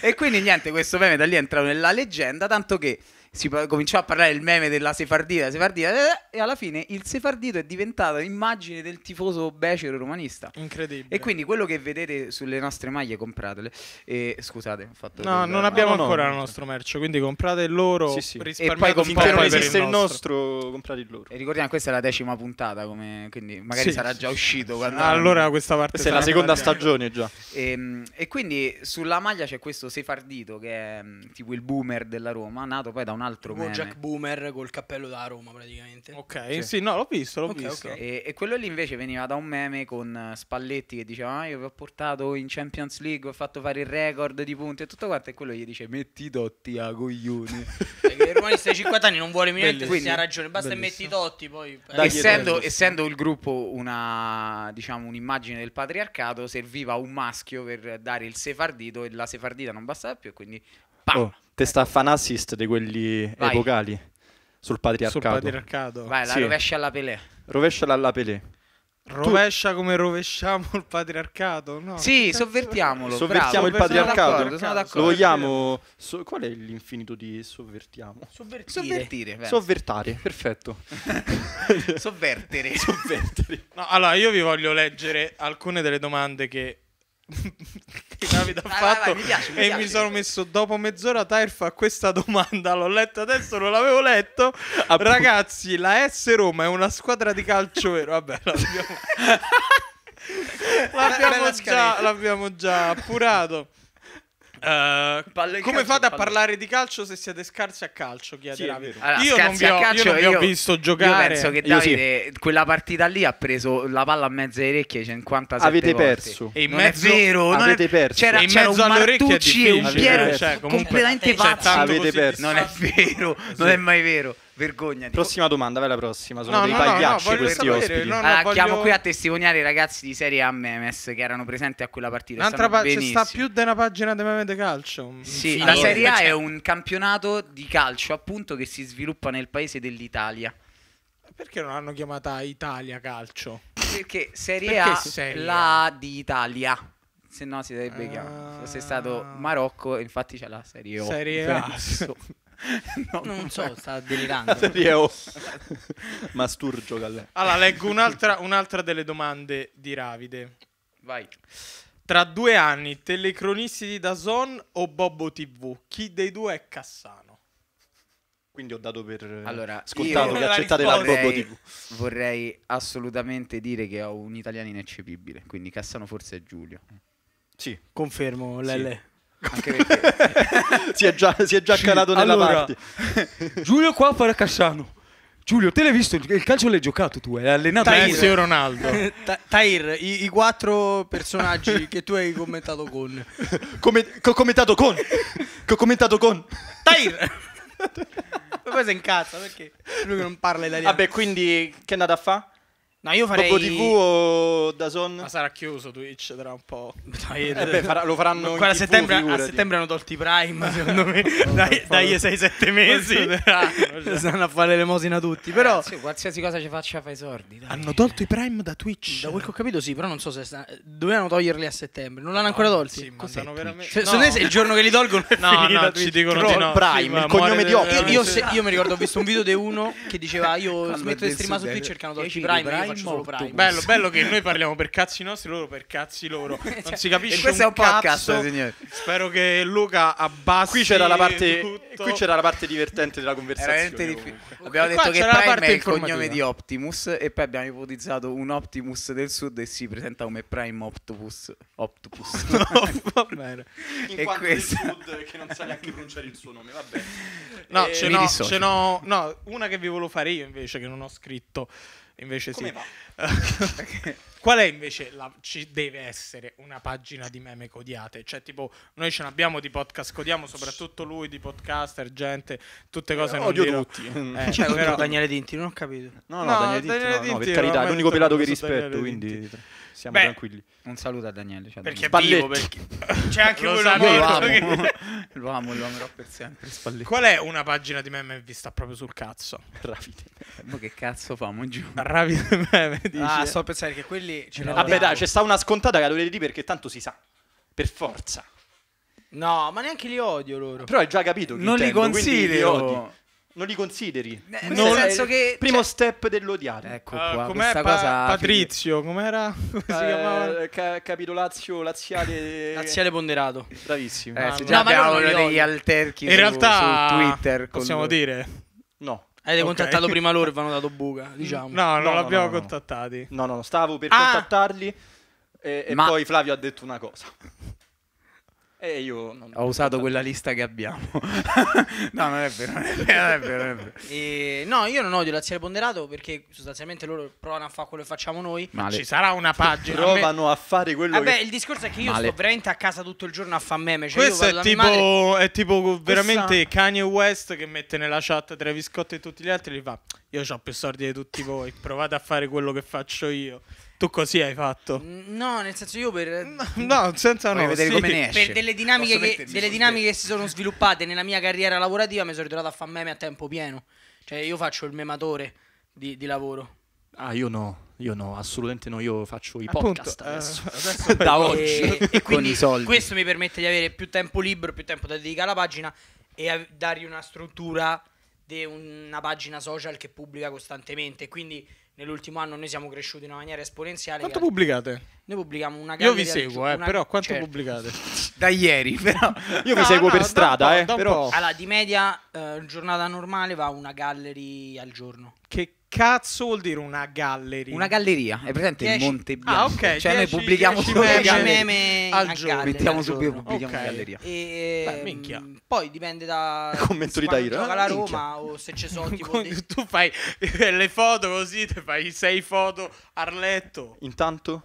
E quindi niente, questo meme da lì è entrato nella leggenda, tanto che si cominciò a parlare del meme della sefardita, sefardita, eh, e alla fine il sefardito è diventato l'immagine del tifoso becero romanista. Incredibile. E quindi quello che vedete sulle nostre maglie, compratele. E, scusate, ho fatto... No, non abbiamo no, ancora no, il nostro merce, quindi comprate loro, sì, sì. E poi comprate non esiste il nostro. nostro, comprate il loro. E ricordiamo, questa è la decima puntata, come, quindi magari sì. sarà già uscito. Quando... Ah, allora questa parte... Questa è la seconda stagione già. E, ehm, e quindi sulla maglia c'è questo sefardito che è mm, tipo il boomer della Roma, nato poi da un un altro meme. Jack Boomer col cappello da Roma praticamente. Ok, sì, sì no, l'ho visto, l'ho okay, visto. Okay. E, e, quello lì invece veniva da un meme con eh, Spalletti che diceva ah, io vi ho portato in Champions League, ho fatto fare il record di punti e tutto quanto e quello gli dice metti i dotti a coglioni. Perché il romanista di 50 anni non vuole niente, quindi, ha ragione, basta bellissimo. metti dotti poi. Dai, essendo, essendo, il gruppo una, diciamo, un'immagine del patriarcato serviva un maschio per dare il sefardito e la sefardita non bastava più e quindi... Pam! Oh. Testa ecco. fan assist di quelli Vai. epocali sul patriarcato. Sul patriarcato. Vai, la sì. rovescia alla Pelé. Rovescia alla Pelé. Rovescia tu... come rovesciamo il patriarcato? No. Sì, sovvertiamolo. Sovvertiamo bravo. il patriarcato. Sono d'accordo, Lo vogliamo. So, qual è l'infinito di sovvertiamo? Sovvertire. Sovvertire Sovvertare, perfetto. Sovvertere. Sovvertere. No, allora, io vi voglio leggere alcune delle domande che Davide ha ah, fatto. Vai, vai, mi piace, mi e piace. mi sono messo dopo mezz'ora. Tair fa questa domanda. L'ho letta adesso, non l'avevo letto. App- Ragazzi, la S Roma è una squadra di calcio vero? Vabbè, l'abbiamo, l'abbiamo, già, l'abbiamo già appurato. Uh, come fate a parlare di calcio se siete scarsi a calcio? Chiederà. Sì, allora, io, non vi ho, calcio, io non vi ho io, visto giocare. Io penso che Davide, sì. quella partita lì ha preso la palla a mezzo alle orecchie 57 Avete volte. perso. E in non mezzo, è vero, avete è... perso. C'era, in c'era mezzo un Martucci e un Piero cioè, completamente pazzo. Avete perso. Non è vero, sì. non è mai vero vergogna di... Prossima domanda, vai la prossima. Sono no, dei no, pagliacci no, questi ospiti. No, allora, voglio... Chiamo qui a testimoniare i ragazzi di Serie A Memes che erano presenti a quella partita. Un'altra pa- c'è sta più di una pagina di meme de calcio. Mm, sì, la Serie A è un campionato di calcio, appunto, che si sviluppa nel paese dell'Italia. Perché non l'hanno chiamata Italia Calcio? Perché Serie Perché A serie? la di Italia se no si sarebbe uh... chiamato. Se fosse stato Marocco, infatti c'è la Serie O. Serie A. no, non, non so, è. sta delirando. Serie Masturgio Gallè. Allora, leggo un'altra, un'altra delle domande di Ravide. Vai. Tra due anni, telecronisti di Dazon o Bobo TV? Chi dei due è Cassano? Quindi ho dato per eh, allora, scontato che accettate la Bobbo TV. Vorrei assolutamente dire che ho un italiano ineccepibile, quindi Cassano forse è Giulio. Sì. Confermo, Lele. Anche perché si è già, si è già sì, calato nella allora, parte. Giulio qua farà Cassano. Giulio, te l'hai visto? Il calcio l'hai giocato tu, hai allenato Messi Ronaldo. Ta- Tair, i, i, quattro personaggi che tu hai commentato con. Come, che ho commentato con? Che ho commentato con? Tair! poi si incazza perché lui non parla italiano. Vabbè, quindi che è andato a fare? No, io farei... Dopo TV o Dazon? Ma sarà chiuso Twitch tra un po'. Eh dai, eh beh, farà, lo faranno Guarda, a settembre, a settembre hanno tolto i Prime, secondo me. dai, dai 6-7 mesi. Ah, Stanno a fare l'elemosina tutti, però... Sì, qualsiasi cosa ci faccia fai sordi. Dai. Hanno tolto i Prime da Twitch? Da quel che ho capito sì, però non so se... Sta... Dovevano toglierli a settembre, non l'hanno no, ancora tolti? Sì, Cos'è veramente... Se, cioè, no. Se il giorno che li tolgono No, no, ci dicono Pro, di no. Prime, il cognome di Opera. Io, mi ricordo, ho visto un video di uno che diceva io smetto di streamare su Twitch cercando tolti i Prime faccio solo Prime. Bello, bello che noi parliamo per cazzi nostri, loro per cazzi loro. Cioè, non si capisce. E questo un è un cazzo. podcast, signori. Spero che Luca abbassi. Qui c'era la parte, tutto. qui c'era la parte divertente della conversazione. Dif- abbiamo detto che Prime è il cognome di Optimus. E poi abbiamo ipotizzato un Optimus del sud e si presenta come Prime Optopus. Optopus. no, va bene. e questo... sud che non sa neanche pronunciare il suo nome. Vabbè. No, eh, e... ce n'ho, no, no, una che vi volevo fare io invece, che non ho scritto. Invece sì. Qual è invece la, ci deve essere una pagina di meme codiate? Cioè, tipo, noi ce n'abbiamo di podcast, codiamo soprattutto lui di podcaster, gente, tutte cose eh, non Odio dirò. tutti. Eh, cioè, però... Daniele Dinti, non ho capito. No, no, no Daniele Dinti, no, Dinti no, per carità, è l'unico pelato che rispetto, quindi siamo Beh, tranquilli. Un saluto a Daniele. Cioè perché Daniele. è vivo, perché... c'è anche quello morto. Che... lo amo, lo amerò per sempre. Spalletti. Qual è una pagina di meme che sta proprio sul cazzo? Ravite Ma che cazzo famo giù? Ravite meme, dici? Ah, sto a pensare che quelli... Ce Vabbè dai, c'è sta una scontata che la dovete dire perché tanto si sa. Per forza. No, ma neanche li odio loro. Però hai già capito. Non intendo, li considero. Li non li consideri. Eh, nel senso che cioè primo cioè, step dell'odiare. Ecco uh, qua, com'è pa- cosa Patrizio, com'era? Come si eh, chiamava? Eh, ca- capitolazio laziale laziale ponderato. Bravissimo. Eh, ah, se no, no, degli alterchi In su, realtà, su Twitter possiamo lui. dire No. Avete okay. contattato prima loro e vanno dato buca, diciamo. No, non no, l'abbiamo no, no, contattati. No, no, stavo per ah. contattarli e, e Ma... poi Flavio ha detto una cosa. E io non... ho usato quella lista che abbiamo. no, non è vero, non è vero, non è vero, non è vero. E, no, io non odio l'azione ponderato perché sostanzialmente loro provano a fare quello che facciamo noi. Ma ci sarà una pagina. Provano a, fare quello Vabbè, ah, che Vabbè, il discorso è che io Male. sto veramente a casa tutto il giorno a fare meme. Cioè Questo è tipo, madre... è tipo veramente Questa... Kanye West che mette nella chat Travis Scott e tutti gli altri e gli fa io ho più soldi di tutti voi, provate a fare quello che faccio io. Tu così hai fatto? No, nel senso io per... No, senza no, vedere sì. come ne esce. Per delle dinamiche, che, delle dinamiche che, si sono sviluppate nella mia carriera lavorativa mi sono ritrovato a fare meme a tempo pieno. Cioè io faccio il mematore di, di lavoro. Ah, io no. Io no, assolutamente no, io faccio i Appunto, podcast eh, adesso, adesso da oggi e, e soldi. questo mi permette di avere più tempo libero, più tempo da dedicare alla pagina e a dargli una struttura di una pagina social che pubblica costantemente, quindi nell'ultimo anno noi siamo cresciuti in una maniera esponenziale. Quanto pubblicate? Noi pubblichiamo una Io vi seguo, eh, una... però quanto certo. pubblicate? da ieri, però. Io no, vi seguo no, per strada, eh, però. Allora, di media eh, giornata normale va una gallery al giorno. Che cazzo vuol dire una galleria? Una galleria, è presente Dieci- il Monte ah, Bianco. Ah, ok, Cioè dieci- noi pubblichiamo subito meme gallerie. meme al giorno. galle, Mettiamo subito giorno. pubblichiamo in galleria. E, Beh, ehm, minchia. Poi dipende da Commento di se gioca la eh? Roma o se ci sono tipo dei- tu fai le foto così, te fai sei foto Arletto. Intanto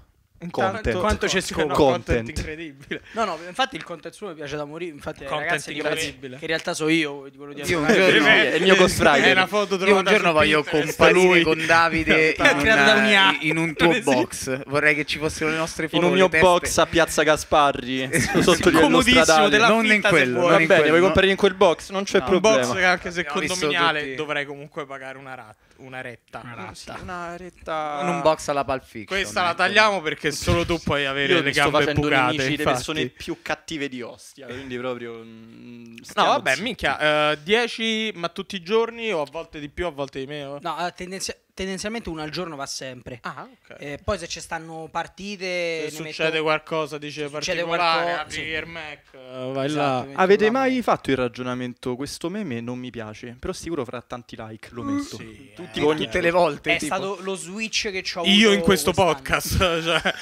Content. Quanto c'è scopo? No, content. incredibile. No, no, infatti il content suo mi piace da morire. Infatti, content incredibile. Che in realtà so io quello di Io un giorno, è il mio ghostwriter. È una foto io un giorno voglio comparire con Davide in, una, in, un tuo box. Vorrei che ci fossero le nostre foto. In un mio box a Piazza Gasparri, sotto il di Stradale. Non in quello. Va bene, vuoi comparire in quel box? Non c'è problema. Un box che anche se condominiale dovrei comunque pagare una ratta una retta. Una ah, retta. Una retta... Un box alla Pulp Questa la ecco. tagliamo perché solo tu puoi avere le gambe bucate. Io le persone più cattive di Ostia, quindi proprio... Mm, no, vabbè, zitti. minchia, 10 uh, eh, ma tutti i giorni o a volte di più, a volte di meno? No, eh, tendenzialmente tendenzialmente uno al giorno va sempre. Ah, ok. eh, poi se ci stanno partite... Se succede metto... qualcosa, dice succede particolare, qualco... apri sì. il Mac, eh, vai là. Esatto, Avete mai fatto il ragionamento, questo meme non mi piace, però sicuro fra tanti like lo mm, metto. Mm, sì, eh. Tutti, eh, tutte eh, le volte. È tipo. stato lo switch che ho avuto Io in questo podcast, cioè,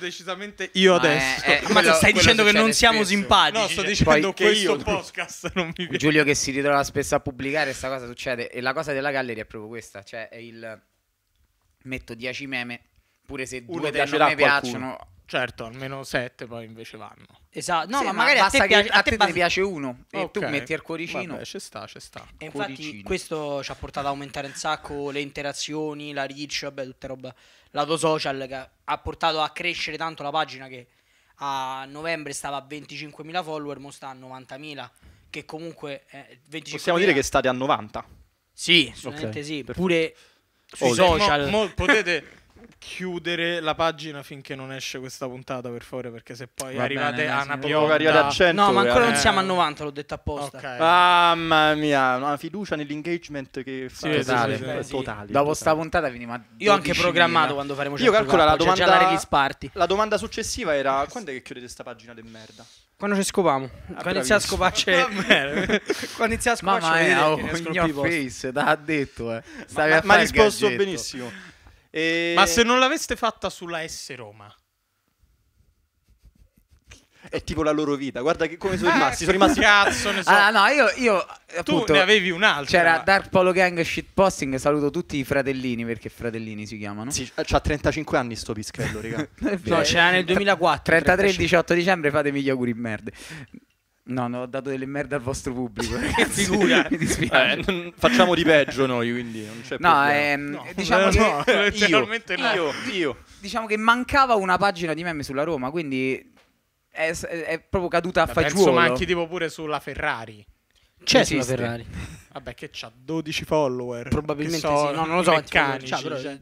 decisamente io ma adesso. È, è, ma quello, stai dicendo che non siamo spesso. simpatici? No, sto cioè. dicendo che questo io... podcast non mi piace. Giulio che si ritrova spesso a pubblicare sta cosa succede e la cosa della galleria è proprio questa, cioè è il metto 10 meme, pure se Uno due te me mi piacciono. Certo, almeno sette poi invece vanno. Esatto, no, sì, ma magari ma a te, piace, a te, a te basta... piace uno e okay. tu metti il cuoricino. Vabbè, ci sta, ci sta. E infatti cuoricino. questo ci ha portato ad aumentare un sacco le interazioni, la reach, vabbè, tutta roba. Lato social che ha portato a crescere tanto la pagina che a novembre stava a 25.000 follower, mo sta a 90.000, che comunque... Eh, Possiamo dire che state a 90? Sì, assolutamente okay, sì. Perfetto. Pure sui social. Mo, mo potete, chiudere la pagina finché non esce questa puntata, per favore, perché se poi Va arrivate bene, a una puntata... arrivare 100. No, ma ancora eh. non siamo a 90, l'ho detto apposta. Okay. Mamma mia, una fiducia nell'engagement che sì, fa totale, sì, sì, sì. totale. Dopo sta puntata veniamo a Io ho anche programmato mila. quando faremo 100 Io calcolo la cioè domanda cioè già gli sparti. La domanda successiva era quando è che chiudete sta pagina di merda? Quando ci scopiamo, ah, quando inizia a scoparci, quando inizia a scoparci, mamma mia, oh, in your face, da detto, eh. Stavi ma, ma, risposto benissimo. E... Ma se non l'aveste fatta sulla S Roma? È tipo la loro vita, guarda che, come sono eh, rimasti. sono rimasti... Cazzo, ne so. Ah, no, io, io appunto, tu ne avevi un'altra. C'era ma... Dark Polo Gang Shitposting. Saluto tutti i fratellini perché fratellini si chiamano. Sì, c'ha 35 anni sto pischello, raga. no, c'era nel 2004. 33 18 dicembre, fatemi gli auguri merda. No, no, ho dato delle merde al vostro pubblico. Figura, mi dispiace. Eh, non, facciamo di peggio noi, quindi non c'è no, ehm, no, eh, diciamo eh, che no, io, io, eh, io. Diciamo che mancava una pagina di meme sulla Roma, quindi è, è proprio caduta a Beh, fagiolo. Penso manchi tipo pure sulla Ferrari. C'è sulla Ferrari. Vabbè, che c'ha 12 follower. Probabilmente so, sì. No, non lo so. Meccanici, cioè. cioè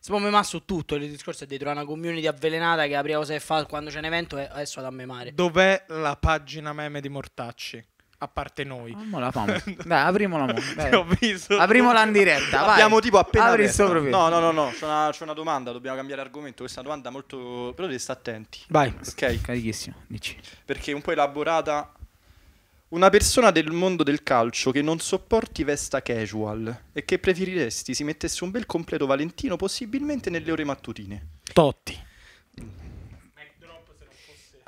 siamo memati su tutto. Il discorso è di trovare una community avvelenata che apriamo se fa quando c'è un evento e adesso ad ammemare. Dov'è la pagina meme di Mortacci? A parte noi, la Dai, aprimola. Mo. Dai. Aprimola in diretta. Vai. Abbiamo tipo appena. Apri il profilo. No, no, no. no. C'è, una, c'è una domanda. Dobbiamo cambiare argomento. Questa domanda molto. Però devi stare attenti. Vai. Ok. Carichissimo. Dici. Perché un po' elaborata una persona del mondo del calcio che non sopporti vesta casual e che preferiresti si mettesse un bel completo valentino possibilmente nelle ore mattutine. Totti.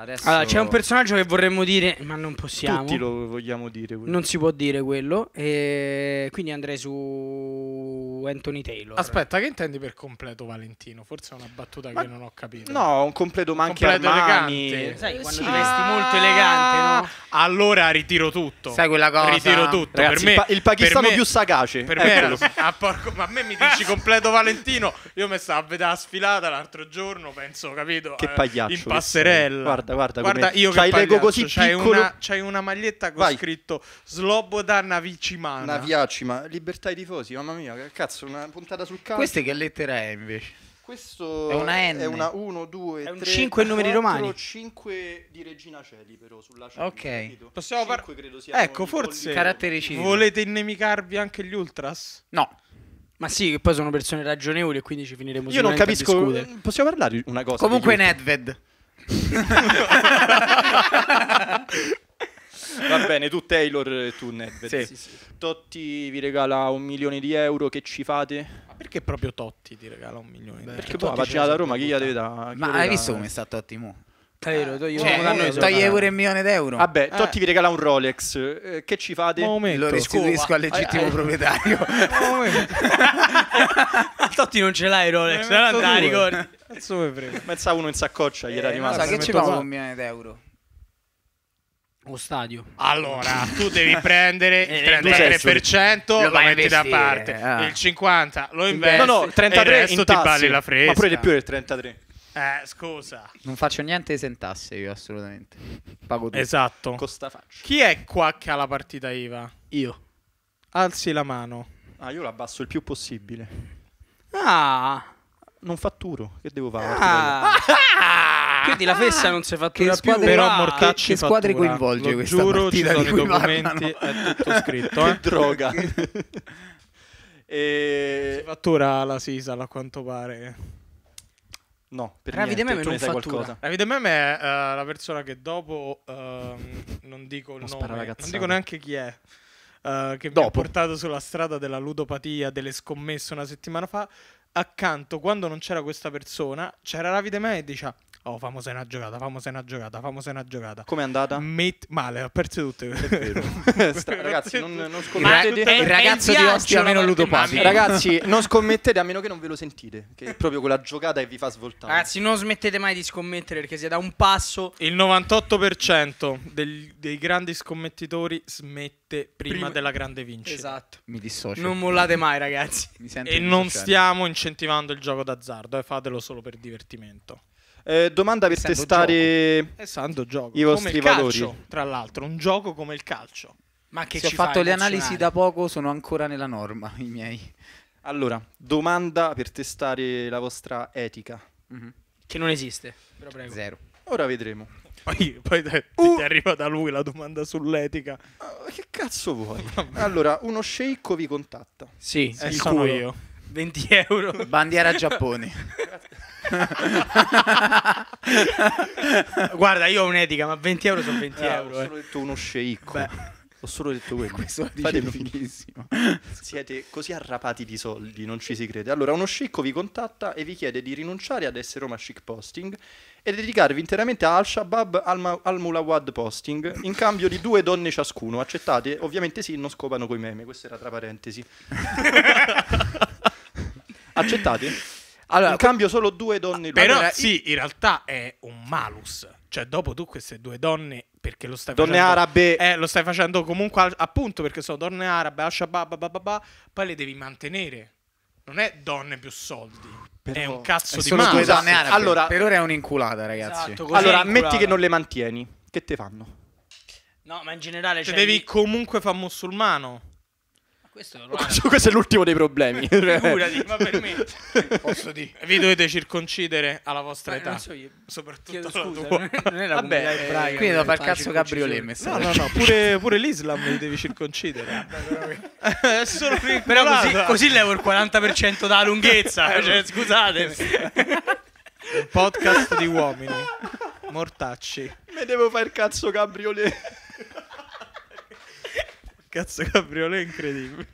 Adesso... Allora, c'è un personaggio che vorremmo dire, ma non possiamo. Tutti lo vogliamo dire. Quello. Non si può dire quello. E quindi andrei su Anthony Taylor. Aspetta, che intendi per completo Valentino? Forse è una battuta ma... che non ho capito. No, un completo manchi completo Armani. elegante. Sai, quando sì. ti vesti ah. molto elegante, no? Allora ritiro tutto. Sai quella cosa? Ritiro tutto. Ragazzi, per me, il, pa- il pakistano me, più sagace. Per me, lo... ah, porco, ma a me mi dici completo Valentino. Io mi stavo a vedere la sfilata l'altro giorno, penso, capito? Che pagliaccio. In passerella. Guarda guarda, guarda. Guarda, come... io c'hai che l'ego così c'hai piccolo. Una, c'hai una maglietta con Vai. scritto Slobodan Navicimana. Naviacima, libertà ai tifosi, mamma mia, che cazzo, una puntata sul cazzo. Queste che lettera è invece? Questo è una N. È una 1, 2, 3, 5 numeri romani. 5 di Regina Celi però sulla Celi. Ok. Credo. Possiamo parlare. Ecco, forse caratteristiche. Volete innemicarvi anche gli Ultras? No. Ma sì, che poi sono persone ragionevoli e quindi ci finiremo Io non capisco. Possiamo parlare una cosa? Comunque Nedved. Va bene, tu Taylor e tu Nedved. Sì. Sì, sì. Totti vi regala un milione di euro, che ci fate? Ma perché proprio Totti ti regala un milione? di euro? perché poi boh, la pagina da Roma chi gli deve dare? Ma hai visto come sta Totti mo'? Tagliero, eh, togli cioè, un eh, toglie pure un milione d'euro. Vabbè, eh. Totti vi regala un Rolex. Eh, che ci fate? Momento. Lo restituisco al legittimo eh, proprietario. Totti non ce l'hai Rolex, non andare, ricordi. Cazzo Pensa uno in saccoccia, gli era eh, rimasto. Sa che ci fa un milione d'euro? Lo stadio. Allora, tu devi prendere il 33%, lo, lo metti da parte, ah. il 50% lo investi, no, no, 33 e il resto ti balli la fresca. Ma pure di più del 33%. Eh, scusa. Non faccio niente esentasse io, assolutamente. Pago tutto. Esatto. Costa faccio. Chi è qua che ha la partita IVA? Io. Alzi la mano. Ah, io l'abbasso il più possibile. Ah. Non fatturo, che devo fare? Ah. Quindi la fessa non si è fatta più, però Mortacci che, che squadre coinvolge Lo questa giuro, ci sono i documenti, parlano. è tutto scritto, eh? droga. e... Si fattura la Sisal a quanto pare. No, per Ravide niente, Meme tu non qualcosa. Ravide Meme è uh, la persona che dopo, uh, non dico il nome, non dico neanche chi è, uh, che dopo. mi ha portato sulla strada della ludopatia, delle scommesse una settimana fa, accanto, quando non c'era questa persona, c'era Ravide Meme e diceva Oh, famosa una giocata, famosa una giocata, famosa una giocata. Com'è andata? Met- male, ho perso tutte. Stra- ragazzi, non, non scommettete. Ra- il ragazzo di oggi meno ludopatico. Ragazzi, non scommettete a meno che non ve lo sentite. Che è proprio quella giocata che vi fa svoltare. Ragazzi, non smettete mai di scommettere perché siete da un passo. Il 98% del, dei grandi scommettitori smette prima, prima, della grande vincita. Esatto. Mi dissocio. Non mollate mai, ragazzi. e non stiamo incentivando il gioco d'azzardo, eh, fatelo solo per divertimento. Eh, domanda per Essendo testare gioco. gioco. i vostri come valori. Calcio, tra l'altro, un gioco come il calcio. Ma che Se ci ho fatto le analisi da poco, sono ancora nella norma i miei. Allora, domanda per testare la vostra etica. Mm-hmm. Che non esiste, però prego. Zero. Ora vedremo. Poi, poi te, uh, ti arriva da lui la domanda sull'etica. Uh, che cazzo vuoi? allora, uno sceicco vi contatta. Sì, sì eh, il sono culo. io. 20 euro. Bandiera Giappone. Guarda, io ho un'etica, ma 20 euro sono 20 ah, euro. Ho eh. solo eh. detto uno sceicco. Beh. Ho solo detto quello. Questo Fate finissimo. Siete così arrapati di soldi, non ci si crede. Allora, uno sceicco vi contatta e vi chiede di rinunciare ad essere Roma Chic Posting e dedicarvi interamente a Al-Shabaab al, al Mulawad Posting in cambio di due donne ciascuno. Accettate? Ovviamente sì, non scopano coi meme. Questo era tra parentesi. Accettate? Allora, in cambio solo due donne lui. Però allora, sì, in realtà è un malus. Cioè, dopo tu queste due donne, perché lo stai donne facendo... arabe... Eh, lo stai facendo comunque al, appunto perché sono donne arabe, al-Shabaab, poi le devi mantenere. Non è donne più soldi. Però... È un cazzo è di donne arabe. Allora, per ora è un'inculata, ragazzi. Esatto, allora, metti che non le mantieni. Che te fanno? No, ma in generale... Cioè, cioè devi comunque far musulmano questo, è questo, questo è l'ultimo dei problemi. Figurati, ma per me posso dire, vi dovete circoncidere alla vostra ma età, so soprattutto scusa, tua. Non è la Vabbè, ebraica, eh, quindi devo fare il cazzo cabriolet. No, no, no, pure, pure l'Islam li devi circoncidere. solo Però così, così levo il 40% dalla lunghezza, eh, cioè, scusate. Un podcast di uomini mortacci. Me devo fare il cazzo cabriolet. Cazzo, cabriolet è incredibile.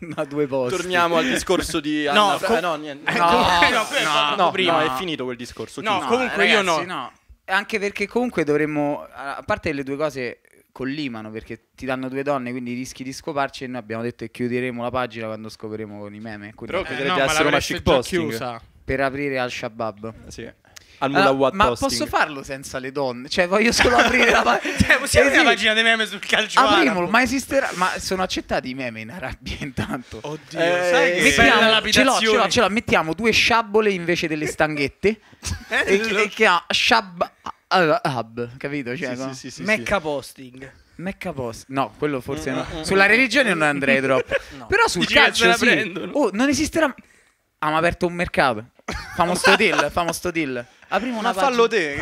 Ma due posti. Torniamo al discorso di Anna. No, com- eh, no, niente. Eh, no, no, no, prima è finito quel discorso. No, chiuso. comunque ragazzi, io no. Anche perché comunque dovremmo a parte le due cose collimano perché ti danno due donne, quindi rischi di scoparci e noi abbiamo detto che chiuderemo la pagina quando scopriremo con i meme. Quindi Però eh, no, essere una chic posting. Chiusa. Per aprire al Shabab. Sì al Mulawat uh, Ma posso farlo senza le donne? Cioè, voglio solo aprire la pagina. cioè, possiamo cioè, pagina dei meme sul calcio Aprimolo, ma esisterà... Ma sono accettati i meme in Arabia intanto. Oddio, eh, sai che... Mettiamo, ce l'ho, ce l'ho, ce l'ho. Mettiamo due sciabole invece delle stanghette. e, e che ha sciab... Ah, ah, hub, capito? Cioè, sì, no? sì, sì, Mecca posting. Mecca post. No, quello forse no. Mm, mm, mm. Sulla religione non andrei troppo. no. Però sul Dici calcio sì. Prendono. Oh, non esisterà... Abbiamo ah, aperto un mercato. Famo sto deal, famo sto deal. Apriamo una ma pagina. fallo te,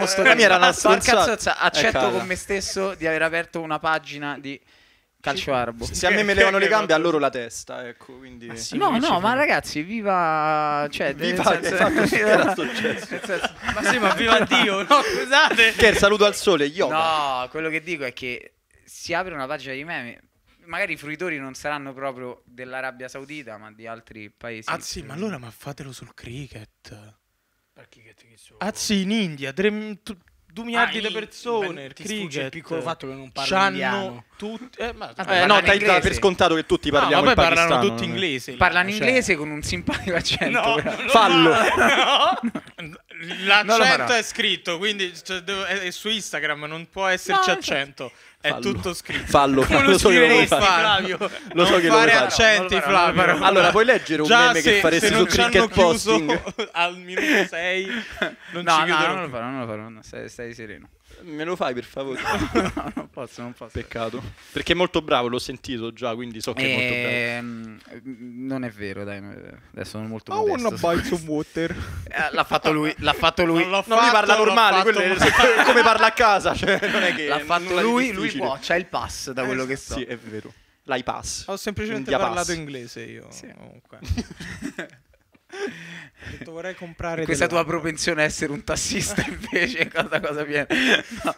che sto eh, era una stronzata. Accetto con me stesso di aver aperto una pagina di calcio arbo. Se a me me levano le gambe, a loro la testa, ecco, quindi... Sì, no, no, ma ragazzi, viva... Cioè, viva senso... era successo. ma sì, ma viva Dio, no, scusate! Che saluto al sole, io. No, quello che dico è che si apre una pagina di meme, magari i fruitori non saranno proprio dell'Arabia Saudita, ma di altri paesi. Anzi, ah, sì, ma allora ma fatelo sul cricket. Azzi in India, 3, 2 miliardi ah, di persone, il cricket, il piccolo fatto che non parla Tutti, eh, ma, eh, no, dai per scontato che tutti parliamo no, parlano tutti inglese. Parlano cioè. inglese con un simpatico accento. No, Fallo. L'accento è scritto, quindi cioè, è, su Instagram, non può esserci accento. È fallo. tutto scritto. Fallo, fallo. Lo so che lo vuoi fare. Flavio. Lo so non che fare accenti, Flavio. Allora, puoi leggere un Già meme se, che faresti su Cricket Posting? al minuto 6. Non no, no, non lo farò, non lo farò. stai sereno. Me lo fai per favore? no, non posso, non posso. Peccato. Perché è molto bravo, l'ho sentito già, quindi so che è molto bravo. Ehm, non è vero, dai, eh, adesso sono molto bravo. Oh, una bite su water. Eh, l'ha fatto lui, l'ha fatto lui. Non, no, lui parla normale, quello è come parla a casa, cioè non è che L'ha fatto lui, lui può, C'ha il pass da eh, quello eh, che so. Sì, è vero l'iPass. Ho semplicemente parlato inglese io. Sì. Comunque. Ho detto vorrei comprare. Questa tua labbra. propensione a essere un tassista invece, cosa, cosa viene? No.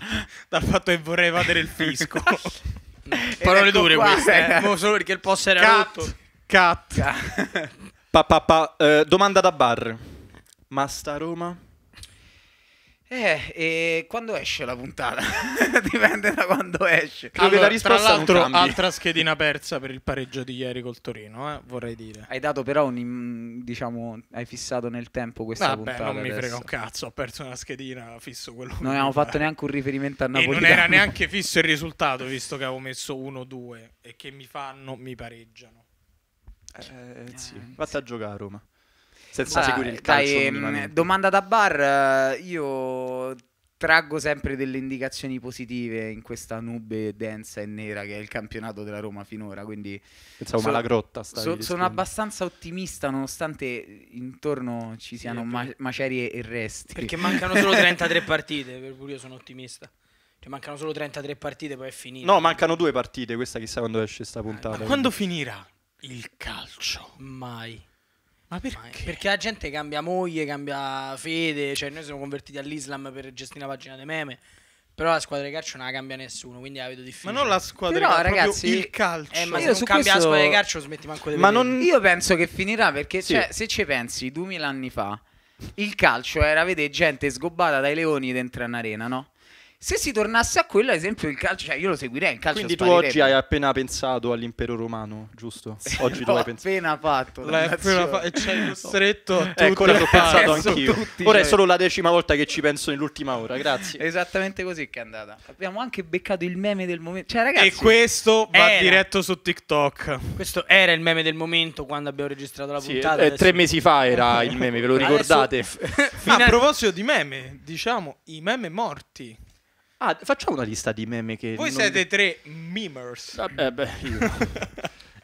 Dal fatto che vorrei evadere il fisco. no. Parole ecco dure qua, queste. Eh. eh solo perché il posto era Cut. rotto. Cat. Cat. Pa, pa, pa. Eh, domanda da bar. Ma sta Roma? Eh, e quando esce la puntata? Dipende da quando esce. Credo allora, tra l'altro, altra schedina persa per il pareggio di ieri col Torino, eh, vorrei dire. Hai dato però un, diciamo, hai fissato nel tempo questa Vabbè, puntata. non adesso. mi frega un cazzo, ho perso una schedina, fisso quello. Non abbiamo fatto neanche un riferimento a Napoli. Non era neanche fisso il risultato, visto che avevo messo 1-2 e che mi fanno, mi pareggiano. Eh, eh, sì. Vatta a giocare a Roma senza ah, seguire il calcio. Dai, ehm, domanda da bar, eh, io traggo sempre delle indicazioni positive in questa nube densa e nera che è il campionato della Roma finora. Quindi Pensavo so, grotta. So, sono abbastanza ottimista nonostante intorno ci siano ma- macerie e resti. Perché mancano solo 33 partite, per cui io sono ottimista. Cioè, mancano solo 33 partite, poi è finita. No, mancano due partite, questa chissà quando esce sta puntata. Ma quando finirà il calcio? Mai. Ma perché? Perché la gente cambia moglie, cambia fede, cioè noi siamo convertiti all'Islam per gestire la pagina di meme. Però la squadra di calcio non la cambia nessuno, quindi la vedo difficile. Ma non la squadra però, di calcio, ragazzi, il calcio. Eh, ma io se non cambia questo... la squadra di calcio lo smetti manco di Ma non... io penso che finirà perché sì. cioè, se ci pensi, 2000 anni fa il calcio era vedere gente sgobbata dai leoni dentro un'arena, no? Se si tornasse a quello, ad esempio, il calcio, cioè io lo seguirei. Il calcio Quindi tu oggi hai appena pensato all'impero romano, giusto? Oggi tu l'hai pensato. appena fatto. L'hai appena fa- e c'hai il stretto. Ecco, eh, l'ho pensato anch'io. Tutti, Ora cioè... è solo la decima volta che ci penso nell'ultima ora, grazie. Esattamente così che è andata. Abbiamo anche beccato il meme del momento. Cioè, ragazzi, e questo era... va diretto su TikTok. Questo era il meme del momento quando abbiamo registrato la puntata. Sì, eh, tre mesi fa era il meme, ve lo ricordate? Adesso... Ah, Final... a proposito di meme, diciamo i meme morti. Ah, facciamo una lista di meme che... Voi non... siete tre memers. Vabbè, beh, io.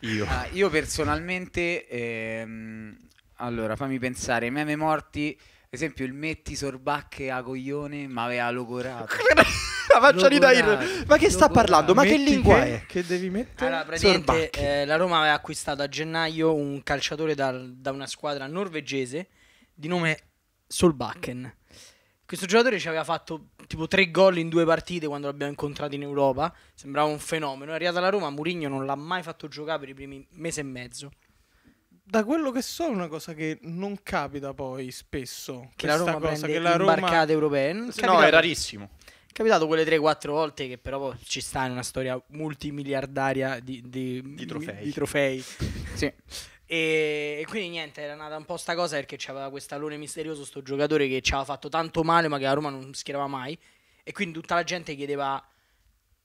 io. Ah, io. personalmente... Ehm, allora, fammi pensare. Meme morti... Ad esempio il metti sorbacche a coglione ma aveva logorato la faccia di Dair ma che sta parlando ma metti che lingua che, è che devi mettere allora, praticamente eh, la Roma aveva acquistato a gennaio un calciatore da, da una squadra norvegese di nome Solbakken questo giocatore ci aveva fatto tipo tre gol in due partite quando l'abbiamo incontrato in Europa. Sembrava un fenomeno. È arrivata la Roma, Mourinho non l'ha mai fatto giocare per i primi mesi e mezzo. Da quello che so, è una cosa che non capita poi spesso. Che la Roma cosa, prende che la Roma... europee. No, è rarissimo. È capitato quelle 3-4 volte che però ci sta in una storia multimiliardaria di, di, di trofei. Di trofei. sì. E, quindi niente, era nata un po' sta cosa perché c'aveva quest'allone misterioso, sto giocatore che ci aveva fatto tanto male ma che a Roma non schierava mai. E quindi tutta la gente chiedeva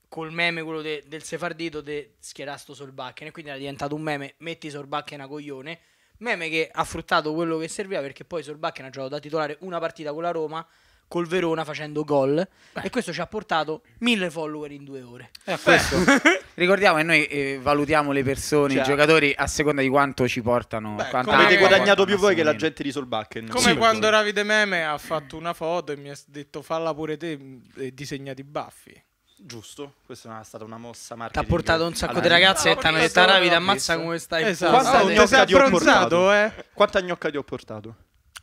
col meme quello de, del Sefardito de schierare sto Solbakken. E quindi era diventato un meme, metti Solbakken a coglione. Meme che ha fruttato quello che serviva perché poi Solbakken ha giocato da titolare una partita con la Roma col Verona facendo gol e questo ci ha portato mille follower in due ore. Eh, ricordiamo che noi eh, valutiamo le persone, cioè. i giocatori a seconda di quanto ci portano. Beh, quanto avete guadagnato più voi che la gente di Solbakken. Come sì, quando Davide Meme ha fatto una foto e mi ha detto falla pure te mm, e disegna i baffi. Giusto, questa è stata una mossa marketing. Ti ha portato un sacco di ragazze no, e ti hanno detto ah, Davide ammazza come stai. Esatto. Quanta, oh, gnocca ti ho portato? eh? Quanta gnocca ti ho portato?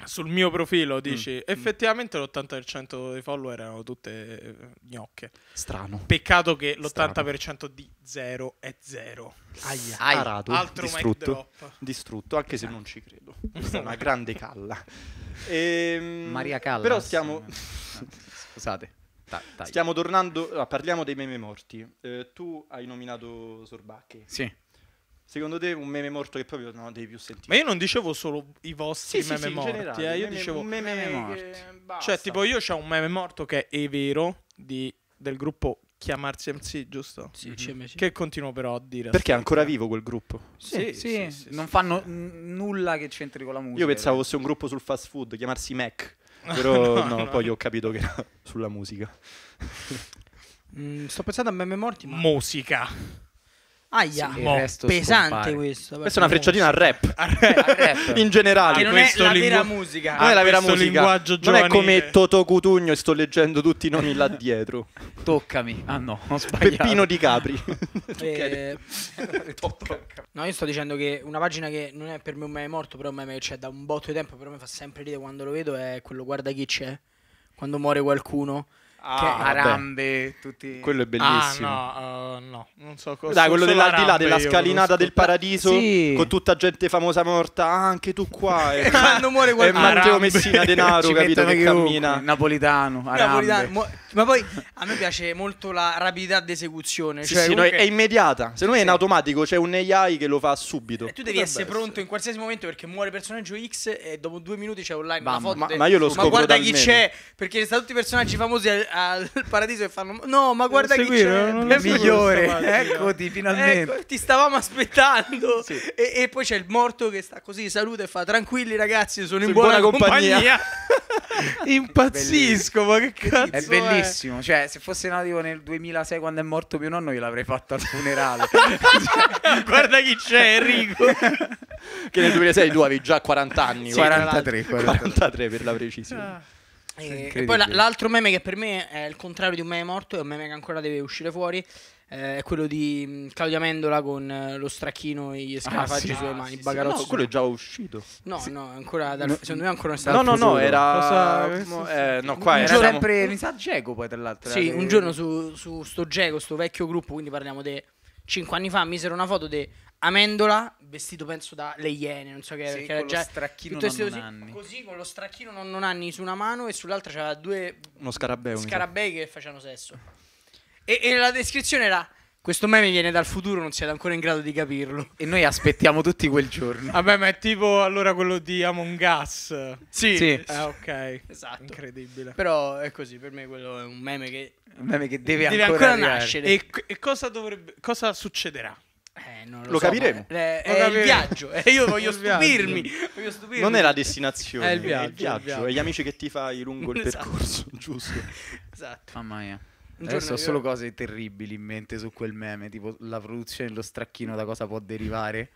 sul mio profilo mm, dici mm. effettivamente l'80% dei follower erano tutte eh, gnocche. Strano. Peccato che l'80% Strano. di zero è zero. Aia, Aia. Aradu, altro distrutto, distrutto, anche se non ci credo. Questa esatto. è una grande calla. Ehm, Maria Calla. Però stiamo Scusate. Ta- stiamo tornando, ah, parliamo dei meme morti. Eh, tu hai nominato Sorbacchi. Sì. Secondo te un meme morto che proprio non devi più sentire? Ma io non dicevo solo i vostri sì, meme sì, morti, generale, eh, io meme, dicevo meme, meme eh, morti. Cioè, tipo io c'ho un meme morto che è vero di, del gruppo chiamarsi MC, giusto? Sì, mm-hmm. CMC. Che continuo però a dire. Perché è ancora vivo quel gruppo? Sì, sì, sì non fanno n- nulla che c'entri con la musica. Io pensavo cioè. fosse un gruppo sul fast food, chiamarsi Mac, però no, no, no, poi ho capito che era sulla musica. mm, sto pensando a meme morti, ma... Musica. Aia, sì, pesante scompare. questo. Questa è una frecciatina al rap. Al rap. In generale, che non è la lingua... vera musica. Non è la vera musica. Linguaggio non è come Toto Cutugno e sto leggendo tutti i nomi là dietro. Toccami. Ah no, ho sbagliato. Peppino di Capri. eh... no, io sto dicendo che una pagina che non è per me un meme morto, però un meme che c'è da un botto di tempo, però mi fa sempre ridere quando lo vedo è quello guarda chi c'è. Quando muore qualcuno Ah, Arambe, tutti... Quello è bellissimo. Ah, no, uh, no, non so cosa. Dai, quello dell'aldilà, della scalinata del paradiso sì. con tutta gente famosa morta. Ah, anche tu qua. E eh. quando muore qualcuno. Matteo Messina Denaro, capito? Che cammina. Napolitano, Arambe. Napolitano. Ma poi a me piace molto la rapidità d'esecuzione. Sì, cioè, sì, comunque... no, è immediata. Se non è in automatico, c'è un AI che lo fa subito. E tu devi Potrebbe essere pronto in qualsiasi momento perché muore personaggio X e dopo due minuti c'è online Bam, foto. Ma, de... ma, io lo scopro Ma guarda chi c'è, perché stanno tutti i personaggi famosi al, al, paradiso e fanno No, ma guarda Devo chi seguire, c'è. Non è migliore. Ecco. Eccoti finalmente. Ecco, ti stavamo aspettando. Sì. E, e, poi c'è il morto che sta così, saluta e fa tranquilli ragazzi, sono, sono in, buona, buona compagnia. compagnia. Impazzisco, ma che cazzo. È bellissimo tantissimo. Eh. Cioè, se fosse nato nel 2006 quando è morto mio nonno, io l'avrei fatto al funerale. Guarda chi c'è, Enrico. che nel 2006 tu avevi già 40 anni. Sì, 43, 43, 43 per la precisione. Ah. Eh, e, e poi l'altro meme che per me è il contrario di un meme morto, è un meme che ancora deve uscire fuori, eh, è quello di mm, Claudia Mendola con eh, lo stracchino e gli ah, scarafaggi ah, sì, sulle ah, mani. Sì, Bagarozzo. No, quello è già uscito. No, sì. no, ancora dal, secondo me è ancora non stato. No, no, no, era. Cosa... Eh, no, qua un era giorno... sempre. Mi sa Geco poi, tra l'altro. Sì, eh, un giorno su, su sto Geco, sto vecchio gruppo, quindi parliamo di. 5 anni fa misero una foto di Amendola vestito penso da le iene, non so che sì, era, era già stracchino non così, anni. così con lo stracchino non anni su una mano e sull'altra c'era due uno scarabeo. Scarabei che facevano sesso. E, e la descrizione era... Questo meme viene dal futuro, non siete ancora in grado di capirlo. E noi aspettiamo tutti quel giorno. Vabbè, ma è tipo allora quello di Among Us. Sì. sì. Eh, ok. Esatto. Incredibile. Però è così, per me quello è un meme che... Un meme che deve, deve ancora, ancora nascere. E, e cosa, dovrebbe, cosa succederà? Eh, non lo, lo so, capiremo. È, è, eh, lo è il viaggio. E eh, io voglio stupirmi. voglio stupirmi. Non è la destinazione, è il viaggio. È il viaggio. È, il viaggio. è gli amici che ti fai lungo il esatto. percorso, giusto? Esatto. Mamma mia. Adesso ho solo cose terribili in mente su quel meme, tipo la produzione dello stracchino da cosa può derivare.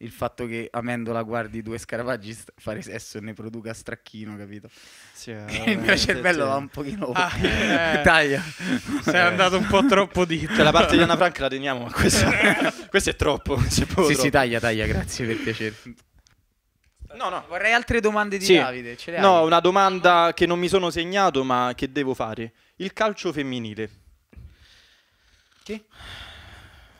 Il fatto che Amendola guardi due scaravaggi fare sesso e ne produca stracchino, capito? Sì, il mio cervello va un pochino... Ah, eh, Taglia. Sei eh. andato un po' troppo dito. Cioè, la parte di Anna Frank la teniamo, questo, questa è troppo. Sì, troppo. sì, taglia, taglia, grazie per piacere. No, no, vorrei altre domande di sì. Davide. no, hai? una domanda che non mi sono segnato, ma che devo fare il calcio femminile. Che?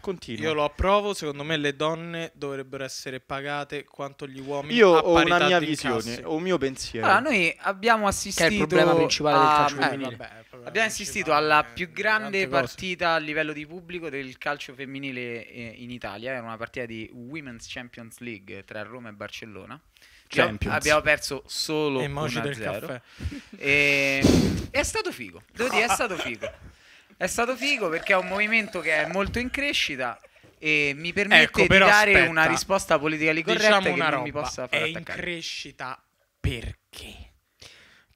Continua. Io lo approvo, secondo me le donne dovrebbero essere pagate quanto gli uomini. Io ho una mia visione, ho un mio pensiero. Allora, noi abbiamo assistito... Che è il problema principale a... del calcio eh, femminile. Vabbè, abbiamo assistito alla eh, più grande partita a livello di pubblico del calcio femminile eh, in Italia. Era una partita di Women's Champions League tra Roma e Barcellona. Champions. Abbiamo perso solo Emoji 1-0. del caffè. E... è stato figo, devo dire, è stato figo. È stato figo perché è un movimento che è molto in crescita e mi permette ecco, di dare aspetta. una risposta politica lì corretta diciamo che non mi possa far è attaccare. in crescita perché?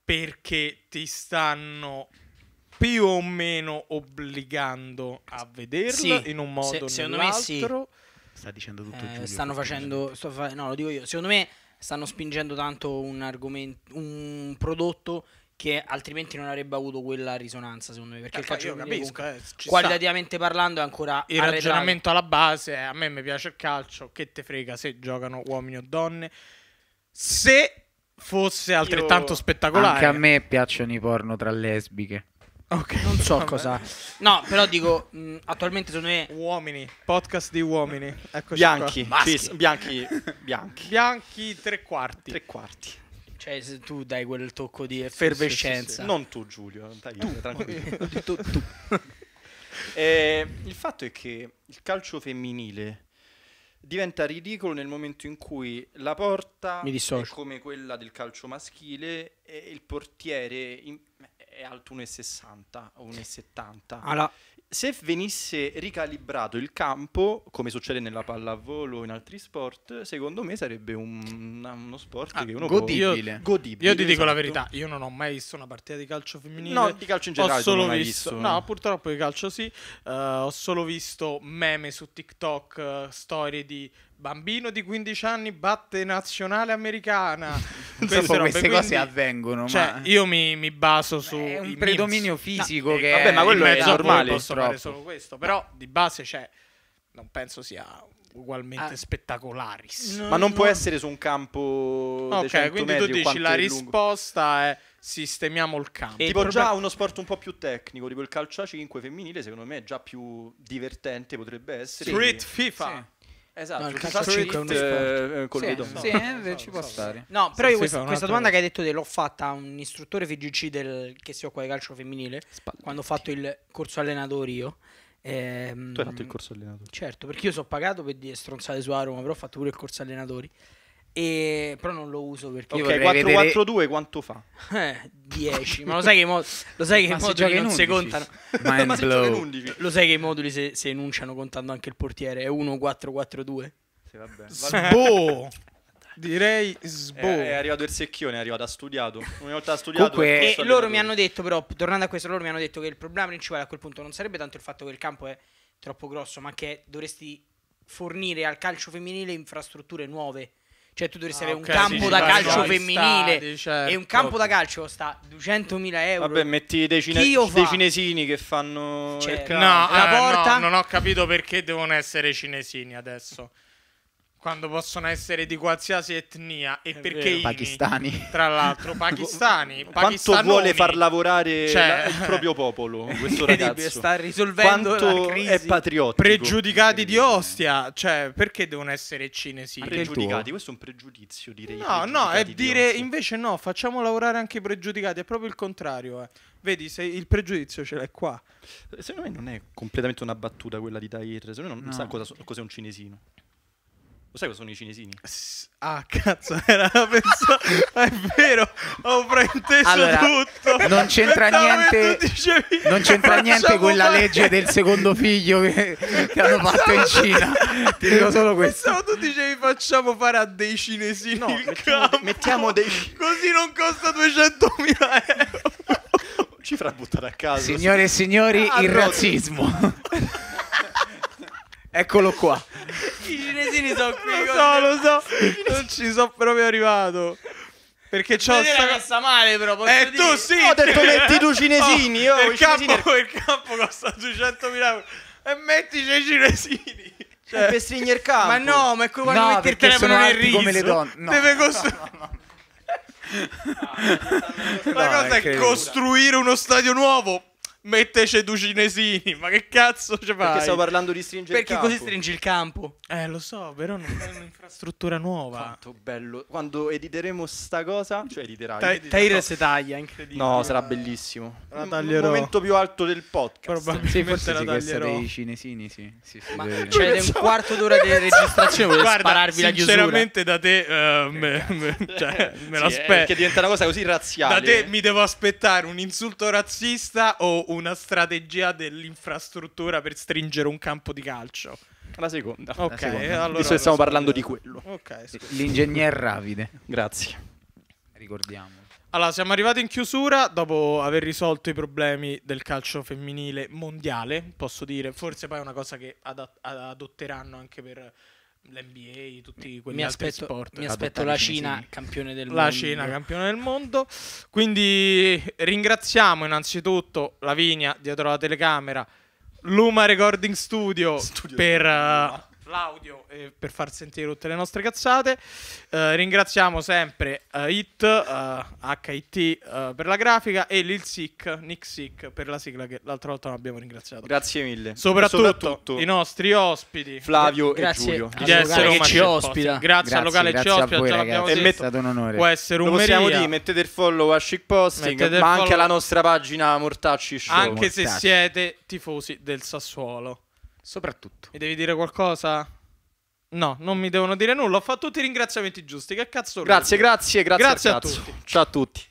Perché ti stanno più o meno obbligando a vederlo sì, in un modo o se, nell'altro. Secondo me sì. Sta dicendo tutto eh, Giulio, Stanno facendo... Fa- no, lo dico io. Secondo me stanno spingendo tanto un, argomento, un prodotto che altrimenti non avrebbe avuto quella risonanza secondo me perché il certo, calcio capisco, eh, qualitativamente sta. parlando è ancora il arretrato. ragionamento alla base è a me mi piace il calcio che te frega se giocano uomini o donne se fosse altrettanto Io... spettacolare anche a me piacciono i porno tra lesbiche Okay. Non so Vabbè. cosa. No, però dico, mh, mm, attualmente sono Uomini, podcast di uomini. Eccoci bianchi, sì, bianchi, bianchi. Bianchi tre quarti. Tre quarti. Cioè, se tu dai quel tocco di effervescenza. Sì, sì, non tu Giulio, dai, tu. tranquillo. tu, tu. Eh, il fatto è che il calcio femminile diventa ridicolo nel momento in cui la porta è come quella del calcio maschile e il portiere in è alto 1,60 o 1,70. Allora. Se venisse ricalibrato il campo, come succede nella pallavolo o in altri sport, secondo me sarebbe un, uno sport ah, che uno godibile. Può, godibile. Io ti dico esatto. la verità, io non ho mai visto una partita di calcio femminile. No, di calcio in generale. Ho solo visto, visto, no, purtroppo di calcio sì. Uh, ho solo visto meme su TikTok, uh, storie di bambino di 15 anni batte nazionale americana. queste, robe, queste quindi, cose avvengono. Cioè, ma... io mi, mi baso su. Beh, un predominio memes. fisico no, che. Eh, vabbè, ma quello è normale. Posso troppo. fare solo questo, però di base, cioè, non penso sia ugualmente ah. spettacolari. No, ma non no. può essere su un campo. Ok, quindi tu dici la risposta è sistemiamo il campo. E tipo già uno sport un po' più tecnico, tipo il calcio a 5 femminile, secondo me è già più divertente potrebbe essere. Street FIFA. Sì. Esatto, no, il calcio street, è uno sport. Eh, sì, sì eh, ci può stare. No, però io questa, questa domanda che hai detto te l'ho fatta a un istruttore FGC del, che si occupa di calcio femminile Spalletti. quando ho fatto il corso allenatori io. Ehm, tu hai fatto il corso allenatori? Certo, perché io sono pagato per dire stronzate su Aroma, però ho fatto pure il corso allenatori. E... Però non lo uso perché. Ok, 4-4-2 vedere... quanto fa? Eh, 10. Ma lo sai che, mo... lo sai che i moduli non 11. si contano. Ma si gioca in 11. Lo sai che i moduli se... enunciano contando anche il portiere. È 1-4-4-2. Sì, vabbè. Sboh! Direi eh, sbo. È, è, arrivato il secchione, è arrivato, ha studiato. Una volta ha studiato. Comunque, e eh, loro mi hanno detto, però, tornando a questo, loro mi hanno detto che il problema principale a quel punto non sarebbe tanto il fatto che il campo è troppo grosso, ma che dovresti fornire al calcio femminile infrastrutture nuove cioè, tu dovresti ah, avere okay, un campo sì, da calcio femminile stadi, certo. e un campo da calcio sta 200.000 euro. Vabbè, metti dei, cine- dei cinesini che fanno. Cioè, no, eh, la porta... no, non ho capito perché devono essere cinesini adesso quando possono essere di qualsiasi etnia e perché i pakistani tra l'altro pakistani quanto vuole far lavorare cioè... la, il proprio popolo questo ragazzo sta risolvendo quanto la crisi. è patriottico pregiudicati di Ostia cioè perché devono essere cinesi pregiudicati questo è un pregiudizio direi no no è dire Ostia. invece no facciamo lavorare anche i pregiudicati è proprio il contrario eh. Vedi, se il pregiudizio ce l'è qua. Secondo me non è completamente una battuta quella di Tahir, secondo me non, no. sa cosa, cos'è un cinesino. Lo sai cosa sono i cinesini? Ah, cazzo, era la pensata. è vero, ho frainteso allora, tutto. Non c'entra niente, dicevi, non c'entra niente quella fare. legge del secondo figlio che, che hanno fatto in Cina. Ti dico solo questo. Pensavo tu dicevi facciamo fare a dei cinesini no, mettiamo, campo, mettiamo dei... Così non costa 200.000 euro. Cifra buttata a caso. Signore e signori, ah, il no. razzismo. Eccolo qua. I cinesini sono qui. Lo so, lo so. Non ci sono proprio arrivato. Perché c'ho sta... messa male però posso Eh tu sì Ho detto metti tu cinesini oh, io, il, campo, cinesini... il campo costa 200.000 euro E mettici i cinesini eh, cioè... Per stringere il campo Ma no ma è quello quando no, metti il telefono nel riso come le donne no, Deve costruire no, no, no. La cosa è costruire uno stadio nuovo metteci due cinesini. Ma che cazzo ci fai? Perché stiamo parlando di stringere Perché il campo. Perché così stringi il campo. Eh, lo so, però non è un'infrastruttura nuova. Quanto bello. Quando editeremo sta cosa, cioè editerai. Ta- Tair no. se taglia, incredibile. No, sarà bellissimo. La taglierò. Il momento più alto del podcast. Probabilmente sì, forse la taglierò. dei cinesini, sì. sì, sì Ma c'è cioè, un quarto d'ora di registrazione, volevo Guarda, spararvi la chiusura. Sinceramente da te uh, me, me, cioè, eh, me sì, l'aspetto. Eh, che diventa una cosa così razziale. Da te mi devo aspettare un insulto razzista o una strategia dell'infrastruttura per stringere un campo di calcio? La seconda. Ok, la seconda. allora Visto che stiamo parlando di quello. Okay, L'ingegner Ravide. Grazie. Ricordiamo. Allora, siamo arrivati in chiusura dopo aver risolto i problemi del calcio femminile mondiale, posso dire. Forse poi è una cosa che adotteranno anche per l'NBA, tutti quelli mi altri aspetto, sport. Mi aspetto la Cina, sì. campione del la mondo. La Cina, campione del mondo. Quindi ringraziamo innanzitutto Lavinia dietro la telecamera, Luma Recording Studio, Studio per l'audio eh, per far sentire tutte le nostre cazzate. Eh, ringraziamo sempre uh, eh, eh, Hit, uh, eh, HIT uh, per la grafica e Lil Sick, Nick Sick per la sigla che l'altra volta non abbiamo ringraziato. Grazie mille. Soprattutto, soprattutto i nostri ospiti Flavio grazie e Giulio di essere che ci ospita. Grazie, al locale grazie ci ospita, voi, ragazzi, è stato un onore. Può essere un possiamo dire, mettete il follow a Chic Posting, ma anche alla nostra pagina Mortacci Show. Anche Mortacci. se siete tifosi del Sassuolo. Soprattutto. Mi devi dire qualcosa? No, non mi devono dire nulla. Ho fatto tutti i ringraziamenti giusti. Che cazzo? Grazie, grazie, grazie, grazie a tutti. Ciao a tutti.